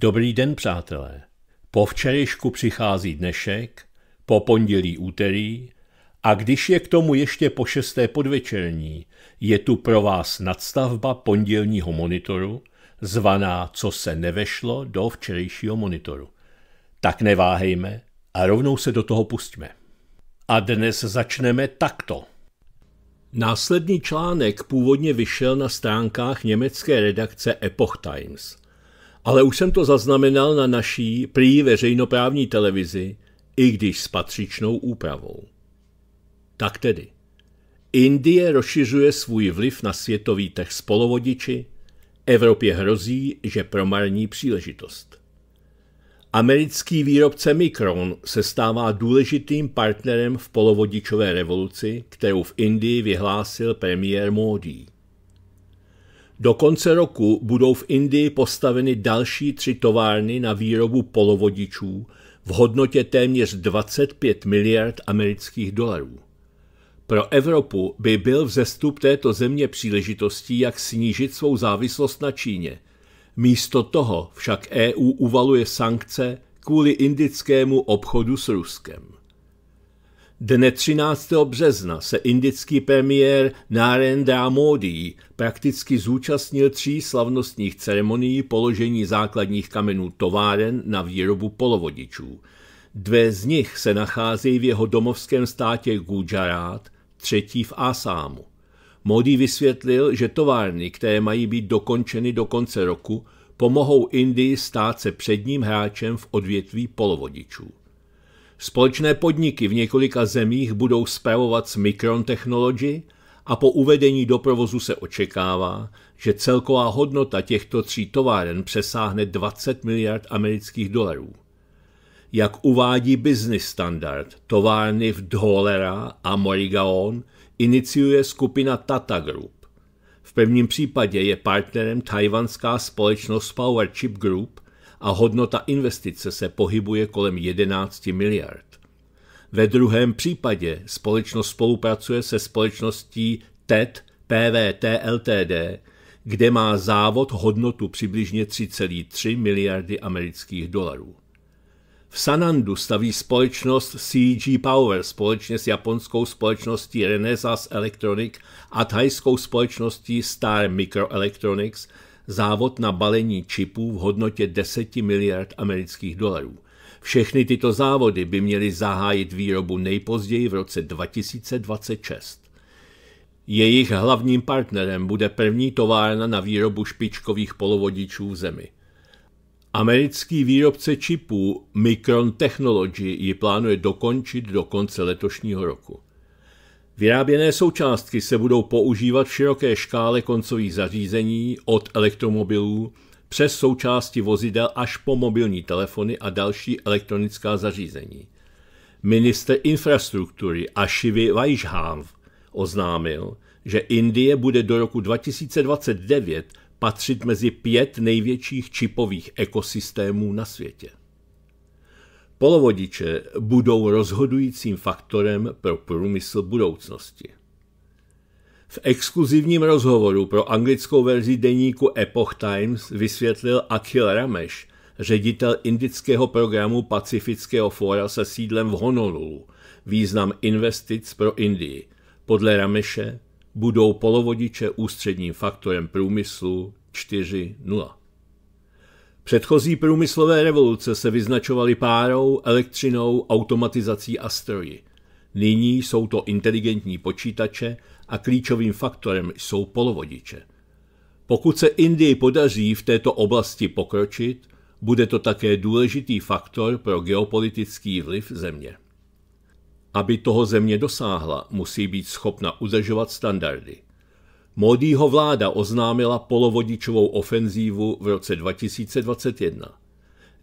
Dobrý den, přátelé. Po včerejšku přichází dnešek, po pondělí úterý a když je k tomu ještě po šesté podvečerní, je tu pro vás nadstavba pondělního monitoru, zvaná Co se nevešlo do včerejšího monitoru. Tak neváhejme a rovnou se do toho pustíme. A dnes začneme takto. Následný článek původně vyšel na stránkách německé redakce Epoch Times – ale už jsem to zaznamenal na naší prý veřejnoprávní televizi, i když s patřičnou úpravou. Tak tedy. Indie rozšiřuje svůj vliv na světový trh s polovodiči, Evropě hrozí, že promarní příležitost. Americký výrobce Micron se stává důležitým partnerem v polovodičové revoluci, kterou v Indii vyhlásil premiér Modi. Do konce roku budou v Indii postaveny další tři továrny na výrobu polovodičů v hodnotě téměř 25 miliard amerických dolarů. Pro Evropu by byl vzestup této země příležitostí, jak snížit svou závislost na Číně. Místo toho však EU uvaluje sankce kvůli indickému obchodu s Ruskem. Dne 13. března se indický premiér Narendra Modi prakticky zúčastnil tří slavnostních ceremonií položení základních kamenů továren na výrobu polovodičů. Dve z nich se nacházejí v jeho domovském státě Gujarat, třetí v Asámu. Modi vysvětlil, že továrny, které mají být dokončeny do konce roku, pomohou Indii stát se předním hráčem v odvětví polovodičů. Společné podniky v několika zemích budou spravovat s Micron Technology a po uvedení do provozu se očekává, že celková hodnota těchto tří továren přesáhne 20 miliard amerických dolarů. Jak uvádí Business Standard, továrny v Dholera a Morigaon iniciuje skupina Tata Group. V prvním případě je partnerem tajvanská společnost Powerchip Group – a hodnota investice se pohybuje kolem 11 miliard. Ve druhém případě společnost spolupracuje se společností TED PVT LTD, kde má závod hodnotu přibližně 3,3 miliardy amerických dolarů. V Sanandu staví společnost CG Power společně s japonskou společností Renesas Electronic a thajskou společností Star Microelectronics závod na balení čipů v hodnotě 10 miliard amerických dolarů. Všechny tyto závody by měly zahájit výrobu nejpozději v roce 2026. Jejich hlavním partnerem bude první továrna na výrobu špičkových polovodičů v zemi. Americký výrobce čipů Micron Technology ji plánuje dokončit do konce letošního roku. Vyráběné součástky se budou používat v široké škále koncových zařízení od elektromobilů přes součásti vozidel až po mobilní telefony a další elektronická zařízení. Minister infrastruktury Ashivi Vaishhav oznámil, že Indie bude do roku 2029 patřit mezi pět největších čipových ekosystémů na světě. Polovodiče budou rozhodujícím faktorem pro průmysl budoucnosti. V exkluzivním rozhovoru pro anglickou verzi deníku Epoch Times vysvětlil Akhil Ramesh, ředitel indického programu Pacifického fóra se sídlem v Honolulu, význam investic pro Indii. Podle Rameše budou polovodiče ústředním faktorem průmyslu 4.0. Předchozí průmyslové revoluce se vyznačovaly párou, elektřinou, automatizací a stroji. Nyní jsou to inteligentní počítače a klíčovým faktorem jsou polovodiče. Pokud se Indii podaří v této oblasti pokročit, bude to také důležitý faktor pro geopolitický vliv země. Aby toho země dosáhla, musí být schopna udržovat standardy – Modího vláda oznámila polovodičovou ofenzívu v roce 2021.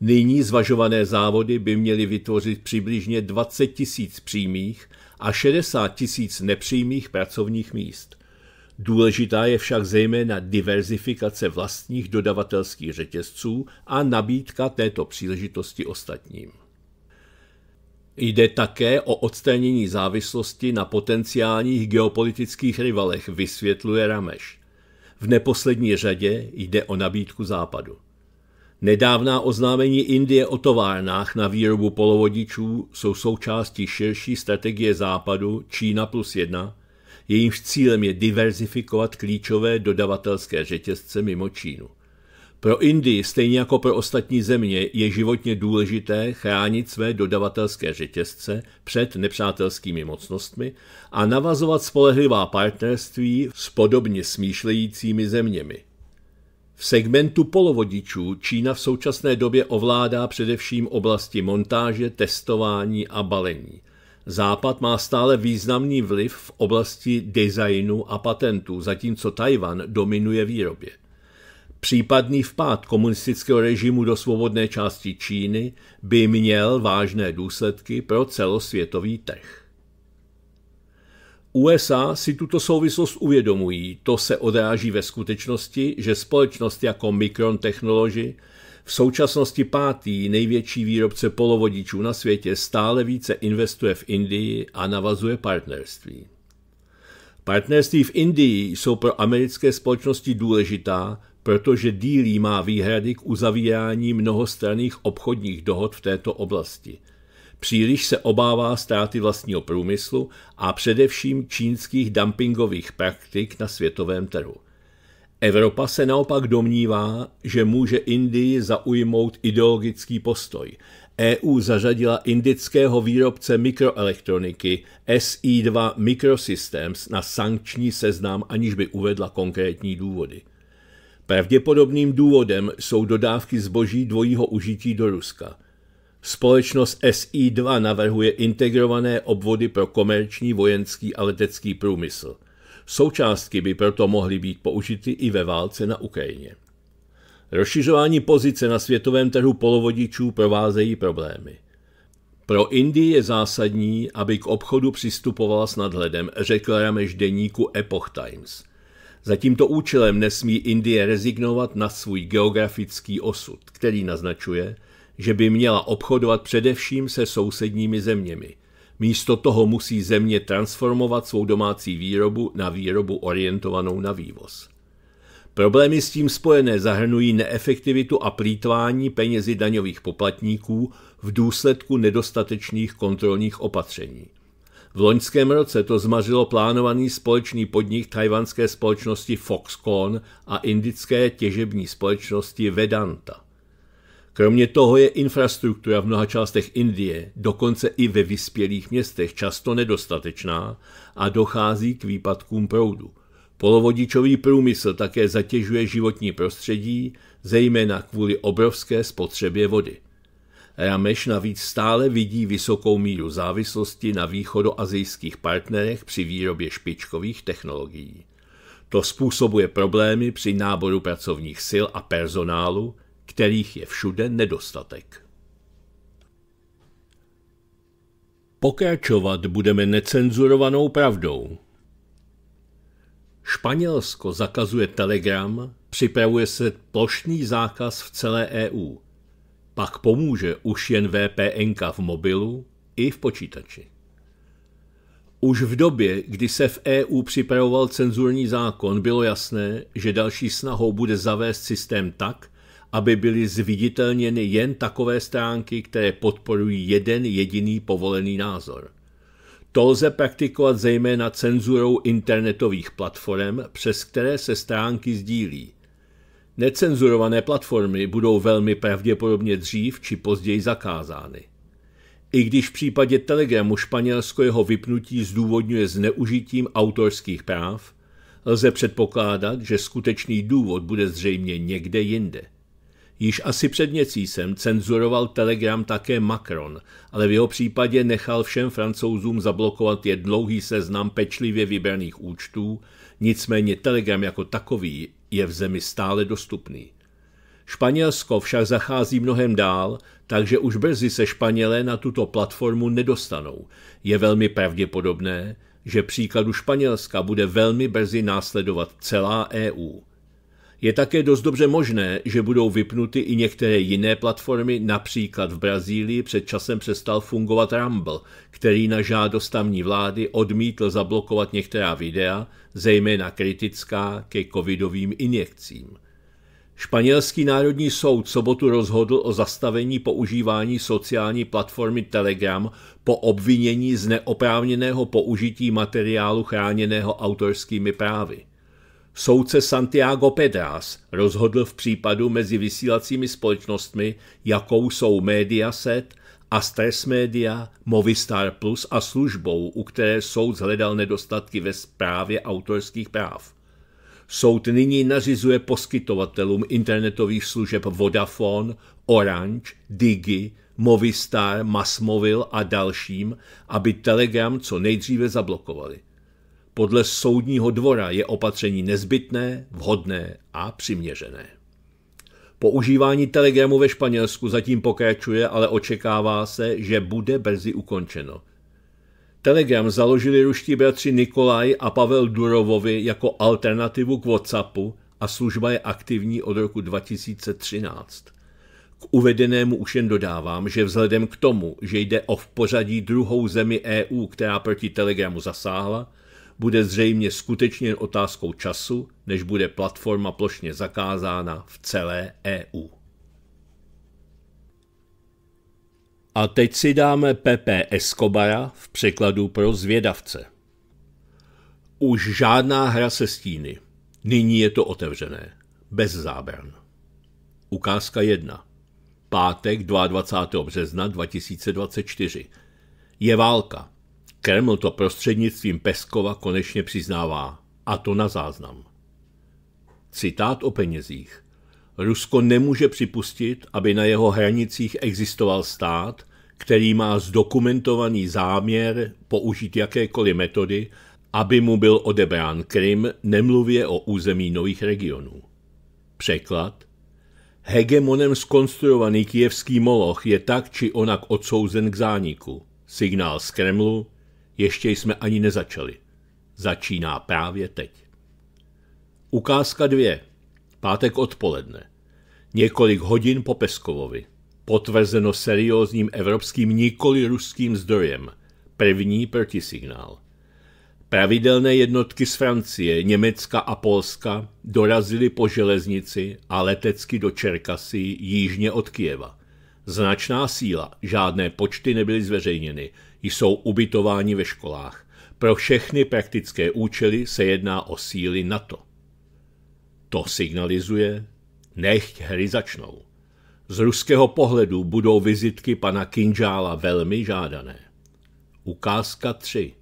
Nyní zvažované závody by měly vytvořit přibližně 20 tisíc přímých a 60 tisíc nepřímých pracovních míst. Důležitá je však zejména diverzifikace vlastních dodavatelských řetězců a nabídka této příležitosti ostatním. Jde také o odstranění závislosti na potenciálních geopolitických rivalech, vysvětluje Rameš. V neposlední řadě jde o nabídku západu. Nedávná oznámení Indie o továrnách na výrobu polovodičů jsou součástí širší strategie západu Čína plus jedna, jejímž cílem je diverzifikovat klíčové dodavatelské řetězce mimo Čínu. Pro Indii, stejně jako pro ostatní země, je životně důležité chránit své dodavatelské řetězce před nepřátelskými mocnostmi a navazovat spolehlivá partnerství s podobně smýšlejícími zeměmi. V segmentu polovodičů Čína v současné době ovládá především oblasti montáže, testování a balení. Západ má stále významný vliv v oblasti designu a patentů, zatímco Tajvan dominuje výrobě. Případný vpád komunistického režimu do svobodné části Číny by měl vážné důsledky pro celosvětový trh. USA si tuto souvislost uvědomují, to se odráží ve skutečnosti, že společnost jako Micron Technology v současnosti pátý největší výrobce polovodičů na světě stále více investuje v Indii a navazuje partnerství. Partnerství v Indii jsou pro americké společnosti důležitá, protože dílí má výhrady k uzavírání mnohostranných obchodních dohod v této oblasti. Příliš se obává ztráty vlastního průmyslu a především čínských dumpingových praktik na světovém trhu. Evropa se naopak domnívá, že může Indii zaujmout ideologický postoj. EU zařadila indického výrobce mikroelektroniky SI2 Microsystems na sankční seznam, aniž by uvedla konkrétní důvody. Pravděpodobným důvodem jsou dodávky zboží dvojího užití do Ruska. Společnost SI2 navrhuje integrované obvody pro komerční, vojenský a letecký průmysl. Součástky by proto mohly být použity i ve válce na Ukrajině. Rozšiřování pozice na světovém trhu polovodičů provázejí problémy. Pro Indii je zásadní, aby k obchodu přistupovala s nadhledem, řekl Rameš deníku Epoch Times. Za tímto účelem nesmí Indie rezignovat na svůj geografický osud, který naznačuje, že by měla obchodovat především se sousedními zeměmi. Místo toho musí země transformovat svou domácí výrobu na výrobu orientovanou na vývoz. Problémy s tím spojené zahrnují neefektivitu a plítvání penězi daňových poplatníků v důsledku nedostatečných kontrolních opatření. V loňském roce to zmařilo plánovaný společný podnik tajvanské společnosti Foxconn a indické těžební společnosti Vedanta. Kromě toho je infrastruktura v mnoha částech Indie, dokonce i ve vyspělých městech, často nedostatečná a dochází k výpadkům proudu. Polovodičový průmysl také zatěžuje životní prostředí, zejména kvůli obrovské spotřebě vody. Rameš navíc stále vidí vysokou míru závislosti na východoazijských partnerech při výrobě špičkových technologií. To způsobuje problémy při náboru pracovních sil a personálu, kterých je všude nedostatek. Pokračovat budeme necenzurovanou pravdou. Španělsko zakazuje Telegram, připravuje se plošný zákaz v celé EU – pak pomůže už jen VPN v mobilu i v počítači. Už v době, kdy se v EU připravoval cenzurní zákon, bylo jasné, že další snahou bude zavést systém tak, aby byly zviditelněny jen takové stránky, které podporují jeden jediný povolený názor. To lze praktikovat zejména cenzurou internetových platform, přes které se stránky sdílí – Necenzurované platformy budou velmi pravděpodobně dřív či později zakázány. I když v případě Telegramu Španělsko jeho vypnutí zdůvodňuje zneužitím autorských práv, lze předpokládat, že skutečný důvod bude zřejmě někde jinde – Již asi před měsícem cenzuroval Telegram také Macron, ale v jeho případě nechal všem francouzům zablokovat je dlouhý seznam pečlivě vybraných účtů, nicméně Telegram jako takový je v zemi stále dostupný. Španělsko však zachází mnohem dál, takže už brzy se Španělé na tuto platformu nedostanou. Je velmi pravděpodobné, že příkladu Španělska bude velmi brzy následovat celá EU. Je také dost dobře možné, že budou vypnuty i některé jiné platformy, například v Brazílii před časem přestal fungovat Rumble, který na žádost tamní vlády odmítl zablokovat některá videa, zejména kritická ke covidovým injekcím. Španělský národní soud sobotu rozhodl o zastavení používání sociální platformy Telegram po obvinění z neoprávněného použití materiálu chráněného autorskými právy. Soudce Santiago Pedras rozhodl v případu mezi vysílacími společnostmi, jakou jsou Mediaset a Stress Media, Movistar Plus a službou, u které soud zhledal nedostatky ve zprávě autorských práv. Soud nyní nařizuje poskytovatelům internetových služeb Vodafone, Orange, Digi, Movistar, Masmovil a dalším, aby Telegram co nejdříve zablokovali podle soudního dvora je opatření nezbytné, vhodné a přiměřené. Používání telegramu ve Španělsku zatím pokračuje, ale očekává se, že bude brzy ukončeno. Telegram založili ruští bratři Nikolaj a Pavel Durovovi jako alternativu k WhatsAppu a služba je aktivní od roku 2013. K uvedenému už jen dodávám, že vzhledem k tomu, že jde o v pořadí druhou zemi EU, která proti Telegramu zasáhla, bude zřejmě skutečně otázkou času, než bude platforma plošně zakázána v celé EU. A teď si dáme Pepe Escobara v překladu pro zvědavce. Už žádná hra se stíny. Nyní je to otevřené. Bez zábran. Ukázka 1. Pátek 22. března 2024. Je válka. Kreml to prostřednictvím Peskova konečně přiznává, a to na záznam. Citát o penězích. Rusko nemůže připustit, aby na jeho hranicích existoval stát, který má zdokumentovaný záměr použít jakékoliv metody, aby mu byl odebrán Krym, nemluvě o území nových regionů. Překlad Hegemonem skonstruovaný kijevský moloch je tak či onak odsouzen k zániku. Signál z Kremlu ještě jsme ani nezačali. Začíná právě teď. Ukázka dvě. Pátek odpoledne. Několik hodin po Peskovovi. Potvrzeno seriózním evropským, nikoli ruským zdrojem. První protisignál. Pravidelné jednotky z Francie, Německa a Polska dorazily po železnici a letecky do Čerkasy jižně od Kijeva. Značná síla, žádné počty nebyly zveřejněny, jsou ubytováni ve školách. Pro všechny praktické účely se jedná o síly NATO. To signalizuje, nechť hry začnou. Z ruského pohledu budou vizitky pana Kinžála velmi žádané. Ukázka 3.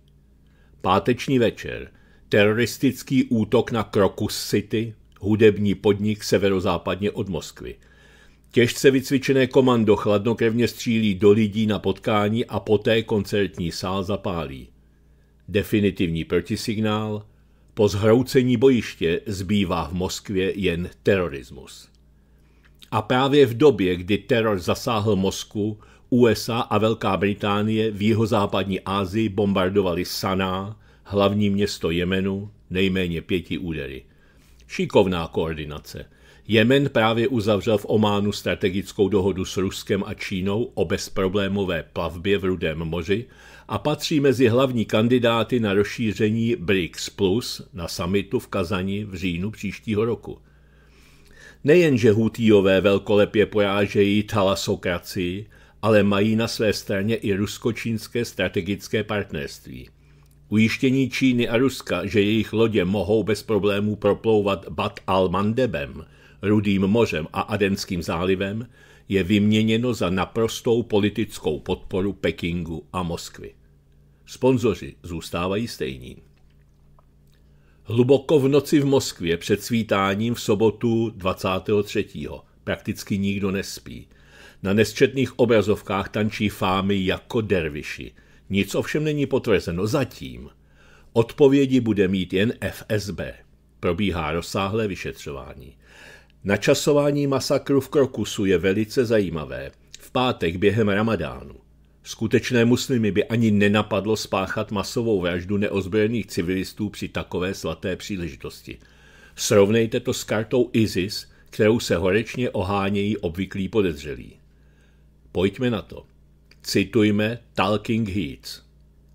Páteční večer. Teroristický útok na Crocus City, hudební podnik severozápadně od Moskvy – Těžce vycvičené komando chladnokrevně střílí do lidí na potkání a poté koncertní sál zapálí. Definitivní protisignál po zhroucení bojiště zbývá v Moskvě jen terorismus. A právě v době, kdy teror zasáhl Moskvu, USA a Velká Británie v jihozápadní Asii bombardovali Saná, hlavní město Jemenu, nejméně pěti údery. Šikovná koordinace – Jemen právě uzavřel v Ománu strategickou dohodu s Ruskem a Čínou o bezproblémové plavbě v Rudém moři a patří mezi hlavní kandidáty na rozšíření BRICS Plus na samitu v Kazani v říjnu příštího roku. Nejenže hutíové velkolepě porážejí talasokracii, ale mají na své straně i rusko-čínské strategické partnerství. Ujištění Číny a Ruska, že jejich lodě mohou bez problémů proplouvat Bat al-Mandebem, Rudým mořem a Adenským zálivem je vyměněno za naprostou politickou podporu Pekingu a Moskvy. Sponzoři zůstávají stejní. Hluboko v noci v Moskvě před svítáním v sobotu 23. prakticky nikdo nespí. Na nesčetných obrazovkách tančí fámy jako derviši. Nic ovšem není potvrzeno zatím. Odpovědi bude mít jen FSB. Probíhá rozsáhlé vyšetřování. Načasování masakru v Krokusu je velice zajímavé. V pátek během ramadánu. Skutečné muslimy by ani nenapadlo spáchat masovou vraždu neozbrojených civilistů při takové svaté příležitosti. Srovnejte to s kartou ISIS, kterou se horečně ohánějí obvyklí podezřelí. Pojďme na to. Citujme Talking Heads.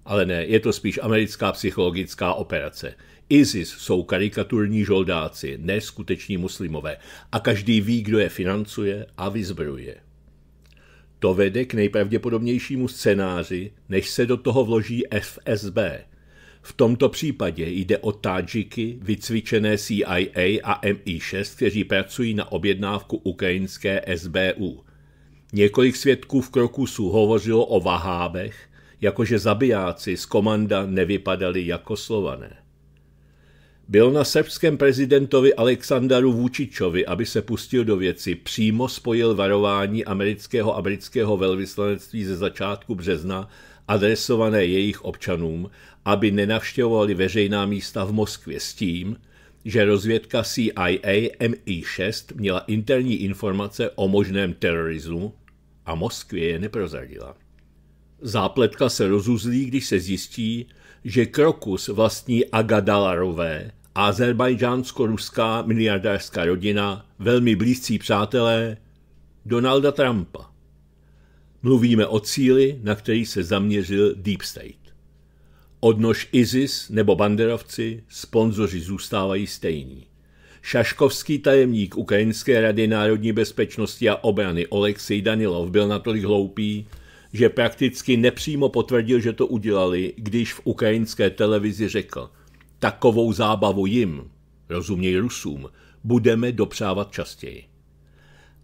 Ale ne, je to spíš americká psychologická operace. ISIS jsou karikaturní žoldáci, ne skuteční muslimové. A každý ví, kdo je financuje a vyzbrojuje. To vede k nejpravděpodobnějšímu scénáři, než se do toho vloží FSB. V tomto případě jde o tádžiky, vycvičené CIA a MI6, kteří pracují na objednávku ukrajinské SBU. Několik svědků v Krokusu hovořilo o Vahábech, jakože zabijáci z komanda nevypadali jako slované byl na srbském prezidentovi Aleksandaru Vučičovi, aby se pustil do věci, přímo spojil varování amerického a britského velvyslanectví ze začátku března adresované jejich občanům, aby nenavštěvovali veřejná místa v Moskvě s tím, že rozvědka CIA MI6 měla interní informace o možném terorismu a Moskvě je neprozradila. Zápletka se rozuzlí, když se zjistí, že Krokus vlastní Agadalarové, azerbajdžánsko-ruská miliardářská rodina, velmi blízcí přátelé Donalda Trumpa. Mluvíme o cíli, na který se zaměřil Deep State. Odnož ISIS nebo banderovci, sponzoři zůstávají stejní. Šaškovský tajemník Ukrajinské rady národní bezpečnosti a obrany Oleksij Danilov byl natolik hloupý, že prakticky nepřímo potvrdil, že to udělali, když v ukrajinské televizi řekl – Takovou zábavu jim, rozuměj Rusům, budeme dopřávat častěji.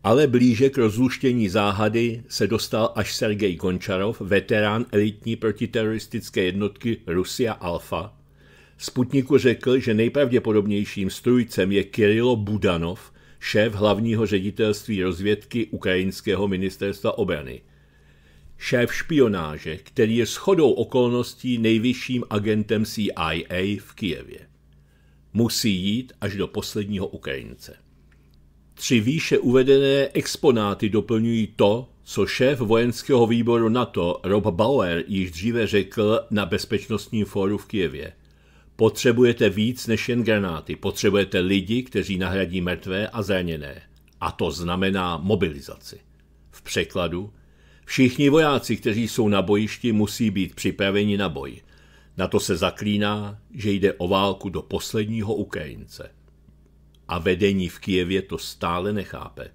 Ale blíže k rozluštění záhady se dostal až Sergej Končarov, veterán elitní protiteroristické jednotky Rusia Alfa. Sputniku řekl, že nejpravděpodobnějším strujcem je Kirilo Budanov, šéf hlavního ředitelství rozvědky ukrajinského ministerstva obrany – šéf špionáže, který je shodou okolností nejvyšším agentem CIA v Kijevě. Musí jít až do posledního Ukrajince. Tři výše uvedené exponáty doplňují to, co šéf vojenského výboru NATO Rob Bauer již dříve řekl na bezpečnostním fóru v Kijevě. Potřebujete víc než jen granáty, potřebujete lidi, kteří nahradí mrtvé a zraněné. A to znamená mobilizaci. V překladu Všichni vojáci, kteří jsou na bojišti, musí být připraveni na boj. Na to se zaklíná, že jde o válku do posledního Ukrajince. A vedení v Kijevě to stále nechápe.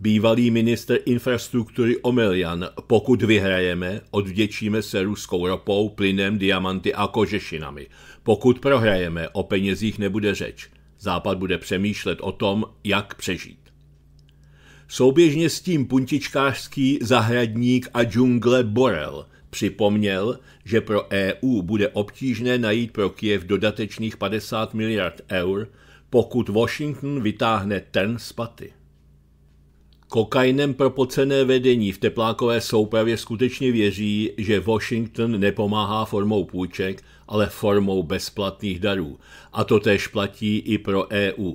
Bývalý minister infrastruktury Omelian, pokud vyhrajeme, odvděčíme se ruskou ropou, plynem, diamanty a kožešinami. Pokud prohrajeme, o penězích nebude řeč. Západ bude přemýšlet o tom, jak přežít. Souběžně s tím puntičkářský zahradník a džungle Borel připomněl, že pro EU bude obtížné najít pro Kiev dodatečných 50 miliard eur, pokud Washington vytáhne ten z paty. Kokainem propocené vedení v teplákové soupravě skutečně věří, že Washington nepomáhá formou půjček, ale formou bezplatných darů. A to též platí i pro EU.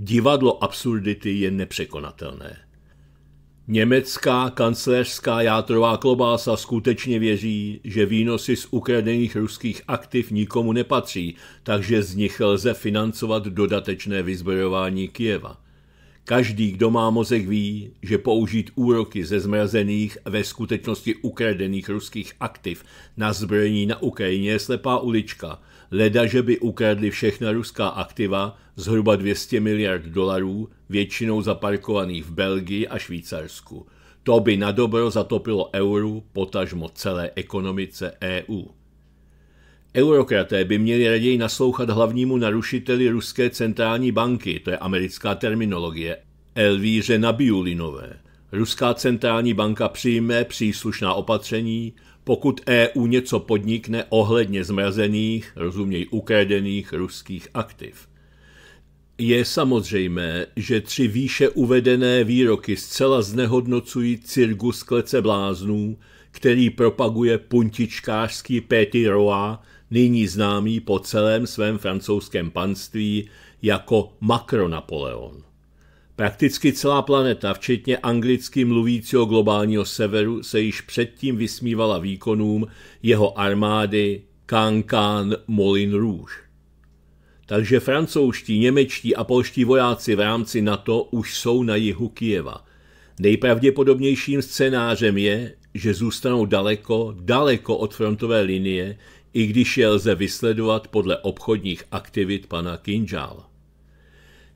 Divadlo absurdity je nepřekonatelné. Německá kancelářská játrová klobása skutečně věří, že výnosy z ukradených ruských aktiv nikomu nepatří, takže z nich lze financovat dodatečné vyzbrojování Kijeva. Každý, kdo má mozek, ví, že použít úroky ze zmrazených ve skutečnosti ukradených ruských aktiv na zbrojení na Ukrajině je slepá ulička – leda, že by ukradli všechna ruská aktiva, zhruba 200 miliard dolarů, většinou zaparkovaných v Belgii a Švýcarsku. To by na dobro zatopilo euru, potažmo celé ekonomice EU. Eurokraté by měli raději naslouchat hlavnímu narušiteli ruské centrální banky, to je americká terminologie, Elvíře Nabiulinové. Ruská centrální banka přijme příslušná opatření, pokud EU něco podnikne ohledně zmrazených, rozuměj ukradených ruských aktiv. Je samozřejmé, že tři výše uvedené výroky zcela znehodnocují cirkus klece bláznů, který propaguje puntičkářský Petit Roa, nyní známý po celém svém francouzském panství jako Macro Napoleon. Prakticky celá planeta, včetně anglicky mluvícího globálního severu, se již předtím vysmívala výkonům jeho armády Kankan Molin Rouge. Takže francouzští, němečtí a polští vojáci v rámci NATO už jsou na jihu Kijeva. Nejpravděpodobnějším scénářem je, že zůstanou daleko, daleko od frontové linie, i když je lze vysledovat podle obchodních aktivit pana Kinžála.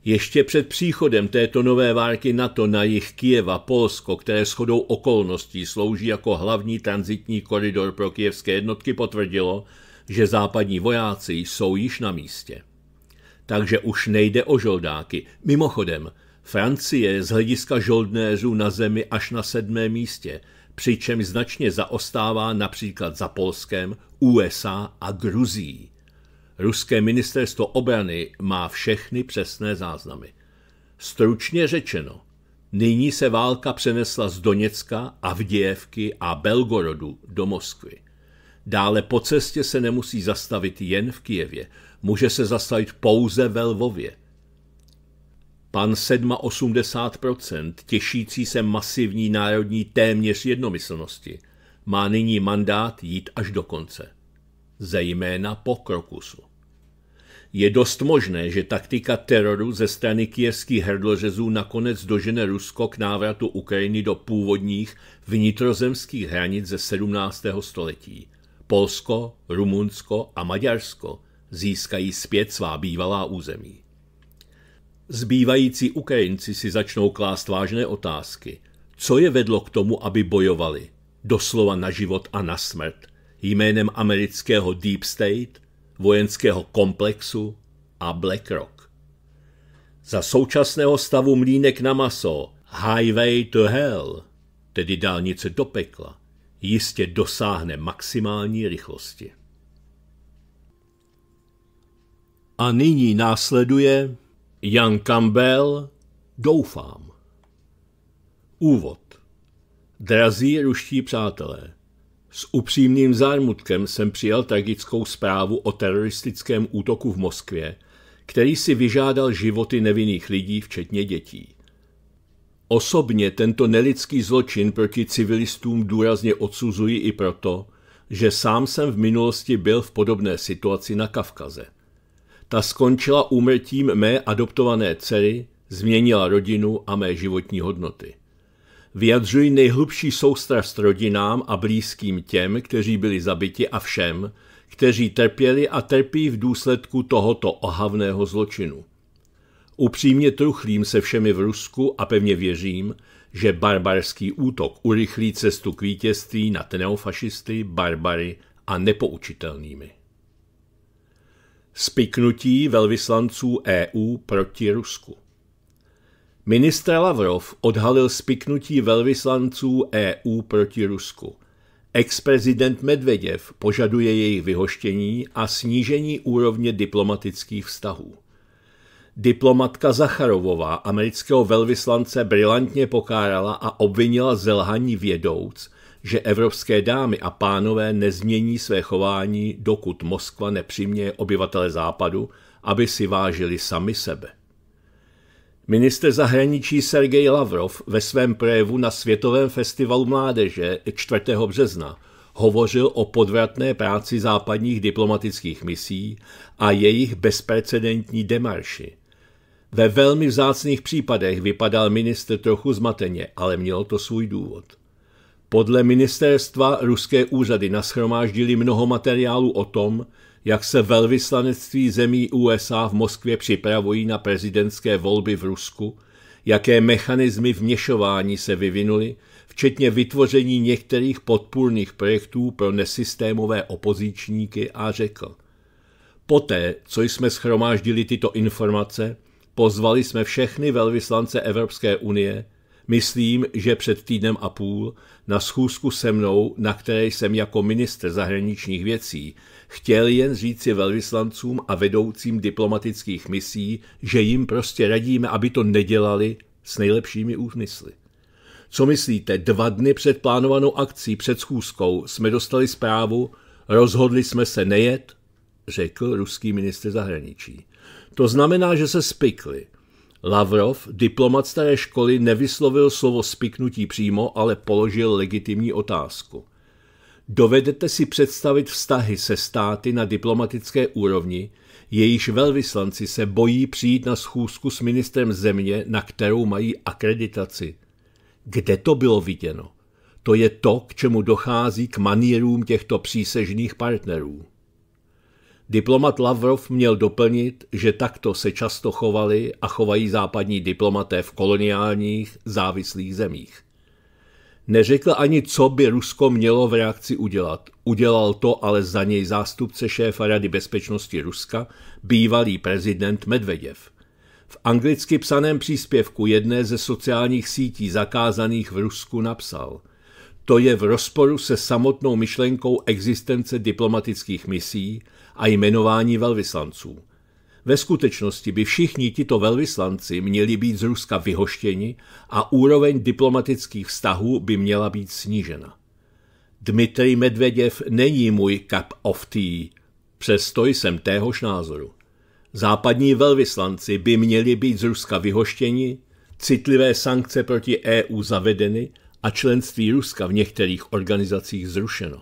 Ještě před příchodem této nové války NATO na jih Kijeva Polsko, které shodou okolností slouží jako hlavní transitní koridor pro kijevské jednotky, potvrdilo, že západní vojáci jsou již na místě. Takže už nejde o žoldáky. Mimochodem, Francie je z hlediska žoldnéřů na zemi až na sedmém místě, přičemž značně zaostává například za Polskem, USA a Gruzií. Ruské ministerstvo obrany má všechny přesné záznamy. Stručně řečeno, nyní se válka přenesla z Doněcka, Avdějevky a Belgorodu do Moskvy. Dále po cestě se nemusí zastavit jen v Kijevě, může se zastavit pouze ve Lvově. Pan 7,80%, těšící se masivní národní téměř jednomyslnosti, má nyní mandát jít až do konce zejména po Krokusu. Je dost možné, že taktika teroru ze strany kijevských hrdlořezů nakonec dožene Rusko k návratu Ukrajiny do původních vnitrozemských hranic ze 17. století. Polsko, Rumunsko a Maďarsko získají zpět svá bývalá území. Zbývající Ukrajinci si začnou klást vážné otázky. Co je vedlo k tomu, aby bojovali? Doslova na život a na smrt jménem amerického Deep State, vojenského komplexu a BlackRock. Za současného stavu mlínek na maso Highway to Hell, tedy dálnice do pekla, jistě dosáhne maximální rychlosti. A nyní následuje Jan Campbell, doufám. Úvod. Drazí ruští přátelé, s upřímným zármutkem jsem přijal tragickou zprávu o teroristickém útoku v Moskvě, který si vyžádal životy nevinných lidí, včetně dětí. Osobně tento nelidský zločin proti civilistům důrazně odsuzuji i proto, že sám jsem v minulosti byl v podobné situaci na Kavkaze. Ta skončila úmrtím mé adoptované dcery, změnila rodinu a mé životní hodnoty vyjadřují nejhlubší soustrast rodinám a blízkým těm, kteří byli zabiti a všem, kteří trpěli a trpí v důsledku tohoto ohavného zločinu. Upřímně truchlím se všemi v Rusku a pevně věřím, že barbarský útok urychlí cestu k vítězství nad neofašisty, barbary a nepoučitelnými. Spiknutí velvyslanců EU proti Rusku Ministr Lavrov odhalil spiknutí velvyslanců EU proti Rusku. Ex-prezident Medveděv požaduje jejich vyhoštění a snížení úrovně diplomatických vztahů. Diplomatka Zacharovová amerického velvyslance brilantně pokárala a obvinila zelhaní vědouc, že evropské dámy a pánové nezmění své chování, dokud Moskva nepřiměje obyvatele západu, aby si vážili sami sebe. Minister zahraničí Sergej Lavrov ve svém projevu na Světovém festivalu mládeže 4. března hovořil o podvratné práci západních diplomatických misí a jejich bezprecedentní demarši. Ve velmi vzácných případech vypadal minister trochu zmateně, ale měl to svůj důvod. Podle ministerstva ruské úřady nashromáždili mnoho materiálů o tom, jak se velvyslanectví zemí USA v Moskvě připravují na prezidentské volby v Rusku, jaké mechanismy vměšování se vyvinuly, včetně vytvoření některých podpůrných projektů pro nesystémové opozičníky, a řekl. Poté, co jsme schromáždili tyto informace, pozvali jsme všechny velvyslance Evropské unie, myslím, že před týdnem a půl, na schůzku se mnou, na které jsem jako minister zahraničních věcí Chtěl jen říci velvyslancům a vedoucím diplomatických misí, že jim prostě radíme, aby to nedělali s nejlepšími úmysly. Co myslíte, dva dny před plánovanou akcí, před schůzkou, jsme dostali zprávu, rozhodli jsme se nejet, řekl ruský minister zahraničí. To znamená, že se spikli. Lavrov, diplomat staré školy, nevyslovil slovo spiknutí přímo, ale položil legitimní otázku. Dovedete si představit vztahy se státy na diplomatické úrovni, jejíž velvyslanci se bojí přijít na schůzku s ministrem země, na kterou mají akreditaci. Kde to bylo viděno? To je to, k čemu dochází k manírům těchto přísežných partnerů. Diplomat Lavrov měl doplnit, že takto se často chovali a chovají západní diplomaté v koloniálních, závislých zemích. Neřekl ani, co by Rusko mělo v reakci udělat. Udělal to ale za něj zástupce šéfa Rady bezpečnosti Ruska, bývalý prezident Medveděv. V anglicky psaném příspěvku jedné ze sociálních sítí zakázaných v Rusku napsal To je v rozporu se samotnou myšlenkou existence diplomatických misí a jmenování velvyslanců – ve skutečnosti by všichni tito velvyslanci měli být z Ruska vyhoštěni a úroveň diplomatických vztahů by měla být snížena. Dmitrij Medveděv není můj cup of tea, přesto jsem téhož názoru. Západní velvyslanci by měli být z Ruska vyhoštěni, citlivé sankce proti EU zavedeny a členství Ruska v některých organizacích zrušeno.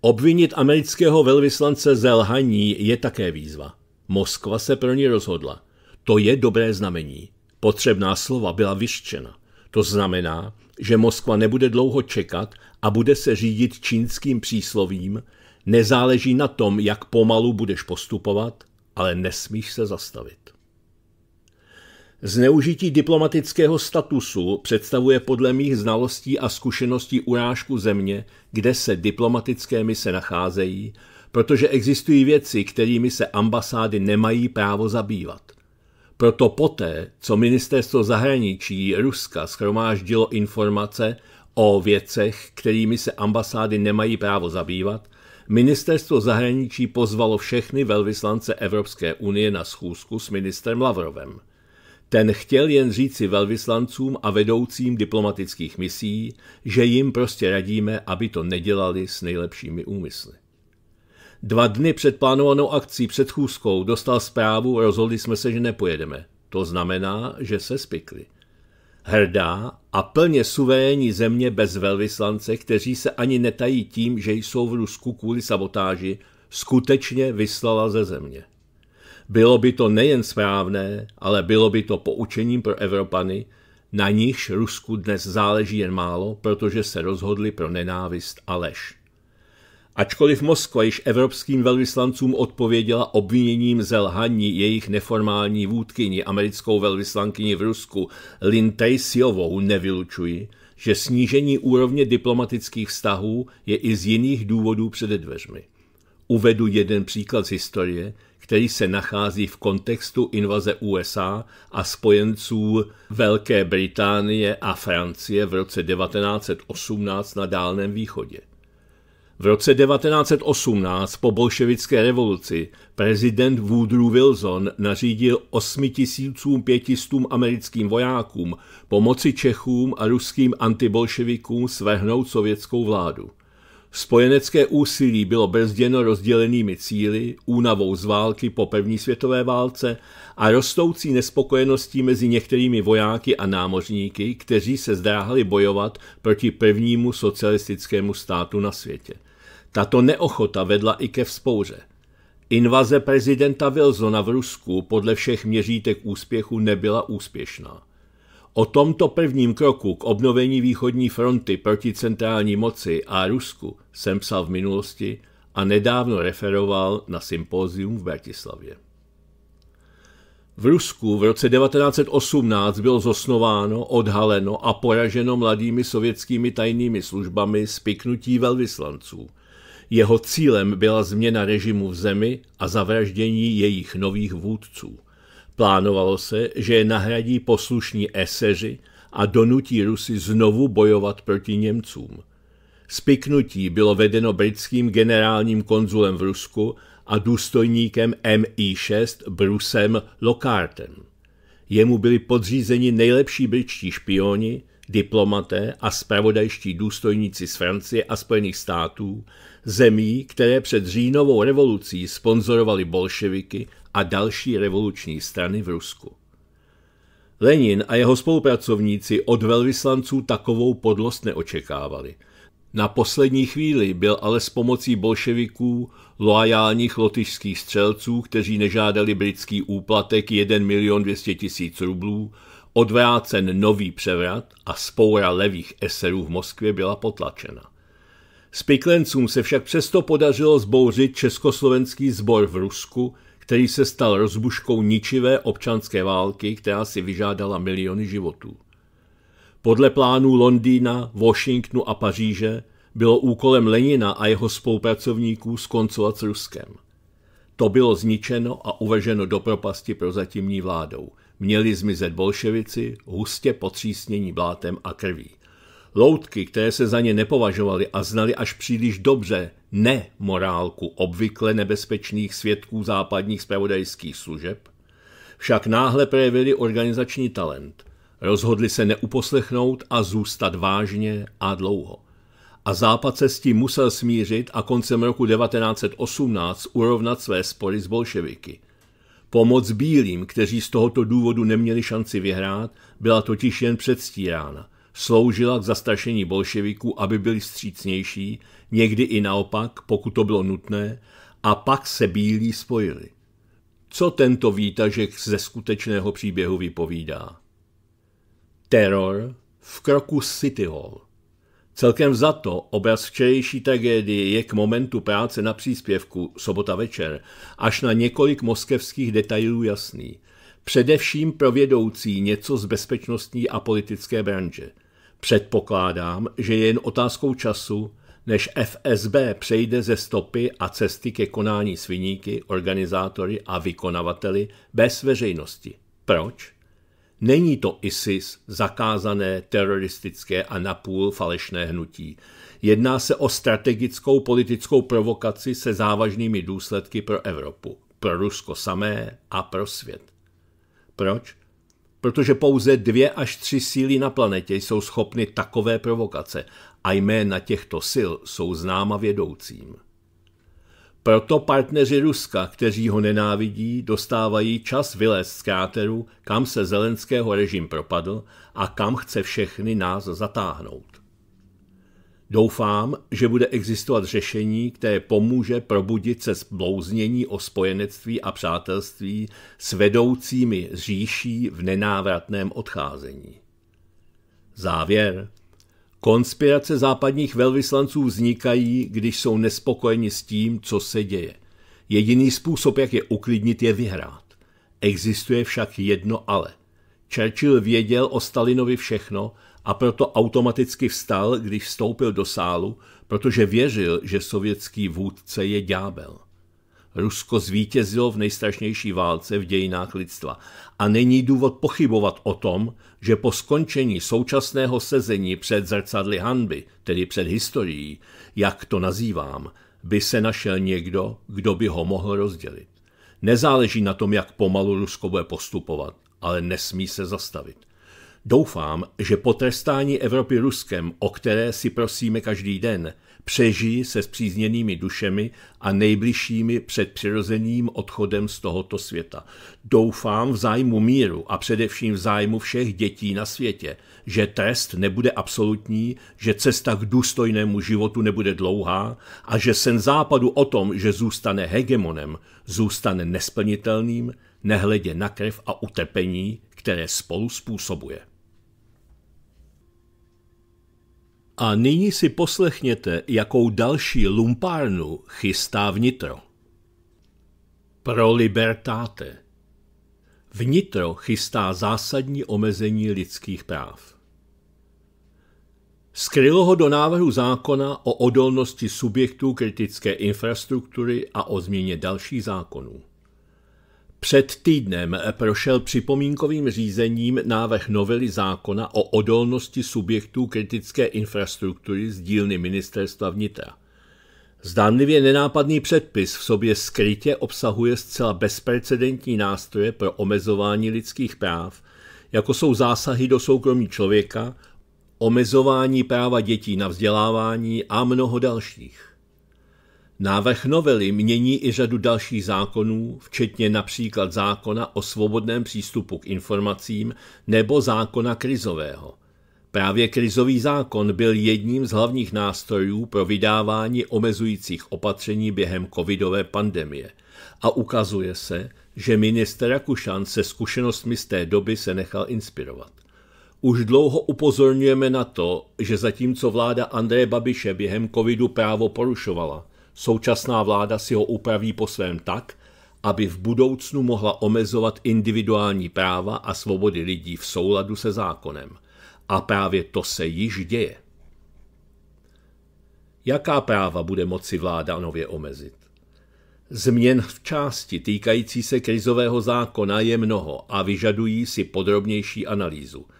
Obvinit amerického velvyslance ze lhaní je také výzva. Moskva se pro ní rozhodla. To je dobré znamení. Potřebná slova byla vyščena. To znamená, že Moskva nebude dlouho čekat a bude se řídit čínským příslovím, nezáleží na tom, jak pomalu budeš postupovat, ale nesmíš se zastavit. Zneužití diplomatického statusu představuje podle mých znalostí a zkušeností urážku země, kde se diplomatické mise nacházejí, protože existují věci, kterými se ambasády nemají právo zabývat. Proto poté, co ministerstvo zahraničí Ruska schromáždilo informace o věcech, kterými se ambasády nemají právo zabývat, ministerstvo zahraničí pozvalo všechny velvyslance Evropské unie na schůzku s ministrem Lavrovem. Ten chtěl jen říci velvyslancům a vedoucím diplomatických misí, že jim prostě radíme, aby to nedělali s nejlepšími úmysly. Dva dny před plánovanou akcí, před chůzkou, dostal zprávu, rozhodli jsme se, že nepojedeme. To znamená, že se spikli. Hrdá a plně suverénní země bez velvyslance, kteří se ani netají tím, že jsou v Rusku kvůli sabotáži, skutečně vyslala ze země. Bylo by to nejen správné, ale bylo by to poučením pro Evropany, na nichž Rusku dnes záleží jen málo, protože se rozhodli pro nenávist a lež. Ačkoliv Moskva již evropským velvyslancům odpověděla obviněním ze lhaní jejich neformální vůdkyni, americkou velvyslankyni v Rusku, Lin Tejsiovou, nevylučuji, že snížení úrovně diplomatických vztahů je i z jiných důvodů před dveřmi. Uvedu jeden příklad z historie, který se nachází v kontextu invaze USA a spojenců Velké Británie a Francie v roce 1918 na Dálném východě. V roce 1918 po bolševické revoluci prezident Woodrow Wilson nařídil 8500 americkým vojákům pomoci Čechům a ruským antibolševikům svrhnout sovětskou vládu. Spojenecké úsilí bylo brzděno rozdělenými cíly, únavou z války po první světové válce a rostoucí nespokojeností mezi některými vojáky a námořníky, kteří se zdráhali bojovat proti prvnímu socialistickému státu na světě. Tato neochota vedla i ke vzpouře. Invaze prezidenta Wilsona v Rusku podle všech měřítek úspěchu nebyla úspěšná. O tomto prvním kroku k obnovení východní fronty proti centrální moci a Rusku jsem psal v minulosti a nedávno referoval na sympózium v Bratislavě. V Rusku v roce 1918 bylo zosnováno, odhaleno a poraženo mladými sovětskými tajnými službami spiknutí velvyslanců – jeho cílem byla změna režimu v zemi a zavraždění jejich nových vůdců. Plánovalo se, že je nahradí poslušní eseři a donutí Rusy znovu bojovat proti Němcům. Spiknutí bylo vedeno britským generálním konzulem v Rusku a důstojníkem MI6 Brusem Lockhartem. Jemu byli podřízeni nejlepší britští špioni, diplomaté a spravodajští důstojníci z Francie a Spojených států, zemí, které před říjnovou revolucí sponzorovali bolševiky a další revoluční strany v Rusku. Lenin a jeho spolupracovníci od velvyslanců takovou podlost neočekávali. Na poslední chvíli byl ale s pomocí bolševiků, loajálních lotyšských střelců, kteří nežádali britský úplatek 1 milion 200 tisíc rublů, odvrácen nový převrat a spoura levých eserů v Moskvě byla potlačena. Spiklencům se však přesto podařilo zbouřit československý zbor v Rusku, který se stal rozbuškou ničivé občanské války, která si vyžádala miliony životů. Podle plánů Londýna, Washingtonu a Paříže bylo úkolem Lenina a jeho spolupracovníků skoncovat s Ruskem. To bylo zničeno a uveženo do propasti prozatímní vládou. Měli zmizet bolševici, hustě potřísnění blátem a krví. Loutky, které se za ně nepovažovaly a znali až příliš dobře ne morálku obvykle nebezpečných svědků západních spravodajských služeb, však náhle projevili organizační talent. Rozhodli se neuposlechnout a zůstat vážně a dlouho. A Západ se s tím musel smířit a koncem roku 1918 urovnat své spory s bolševiky. Pomoc bílým, kteří z tohoto důvodu neměli šanci vyhrát, byla totiž jen předstírána sloužila k zastrašení bolševiků, aby byli střícnější, někdy i naopak, pokud to bylo nutné, a pak se bílí spojili. Co tento výtažek ze skutečného příběhu vypovídá? Teror v kroku City Hall. Celkem za to obraz včerejší tragédie je k momentu práce na příspěvku sobota večer až na několik moskevských detailů jasný. Především pro vědoucí něco z bezpečnostní a politické branže. Předpokládám, že je jen otázkou času, než FSB přejde ze stopy a cesty ke konání sviníky, organizátory a vykonavateli bez veřejnosti. Proč? Není to ISIS, zakázané teroristické a napůl falešné hnutí. Jedná se o strategickou politickou provokaci se závažnými důsledky pro Evropu, pro Rusko samé a pro svět. Proč? protože pouze dvě až tři síly na planetě jsou schopny takové provokace a jména těchto sil jsou známa vědoucím. Proto partneři Ruska, kteří ho nenávidí, dostávají čas vylézt z kráteru, kam se zelenského režim propadl a kam chce všechny nás zatáhnout. Doufám, že bude existovat řešení, které pomůže probudit se zblouznění o spojenectví a přátelství s vedoucími říší v nenávratném odcházení. Závěr. Konspirace západních velvyslanců vznikají, když jsou nespokojeni s tím, co se děje. Jediný způsob, jak je uklidnit, je vyhrát. Existuje však jedno ale. Churchill věděl o Stalinovi všechno a proto automaticky vstal, když vstoupil do sálu, protože věřil, že sovětský vůdce je ďábel. Rusko zvítězilo v nejstrašnější válce v dějinách lidstva a není důvod pochybovat o tom, že po skončení současného sezení před zrcadly hanby, tedy před historií, jak to nazývám, by se našel někdo, kdo by ho mohl rozdělit. Nezáleží na tom, jak pomalu Rusko bude postupovat, ale nesmí se zastavit. Doufám, že po trestání Evropy Ruskem, o které si prosíme každý den, přežijí se zpřízněnými dušemi a nejbližšími před přirozeným odchodem z tohoto světa. Doufám v zájmu míru a především v zájmu všech dětí na světě, že trest nebude absolutní, že cesta k důstojnému životu nebude dlouhá a že sen západu o tom, že zůstane hegemonem, zůstane nesplnitelným, nehledě na krev a utrpení, které spolu způsobuje. A nyní si poslechněte, jakou další lumpárnu chystá vnitro. Pro libertáte. Vnitro chystá zásadní omezení lidských práv. Skrylo ho do návrhu zákona o odolnosti subjektů kritické infrastruktury a o změně dalších zákonů. Před týdnem prošel připomínkovým řízením návrh novely zákona o odolnosti subjektů kritické infrastruktury z dílny ministerstva vnitra. Zdánlivě nenápadný předpis v sobě skrytě obsahuje zcela bezprecedentní nástroje pro omezování lidských práv, jako jsou zásahy do soukromí člověka, omezování práva dětí na vzdělávání a mnoho dalších. Návrh novely mění i řadu dalších zákonů, včetně například zákona o svobodném přístupu k informacím nebo zákona krizového. Právě krizový zákon byl jedním z hlavních nástrojů pro vydávání omezujících opatření během covidové pandemie a ukazuje se, že minister Rakušan se zkušenostmi z té doby se nechal inspirovat. Už dlouho upozorňujeme na to, že zatímco vláda Andreje Babiše během covidu právo porušovala, Současná vláda si ho upraví po svém tak, aby v budoucnu mohla omezovat individuální práva a svobody lidí v souladu se zákonem. A právě to se již děje. Jaká práva bude moci vláda nově omezit? Změn v části týkající se krizového zákona je mnoho a vyžadují si podrobnější analýzu –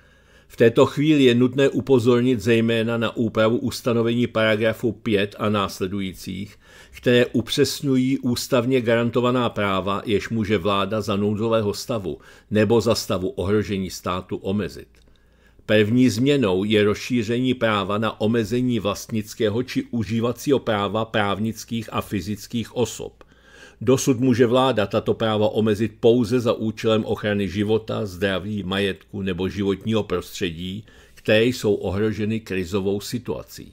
v této chvíli je nutné upozornit zejména na úpravu ustanovení paragrafu 5 a následujících, které upřesňují ústavně garantovaná práva, jež může vláda za nouzového stavu nebo za stavu ohrožení státu omezit. První změnou je rozšíření práva na omezení vlastnického či užívacího práva právnických a fyzických osob. Dosud může vláda tato práva omezit pouze za účelem ochrany života, zdraví, majetku nebo životního prostředí, které jsou ohroženy krizovou situací.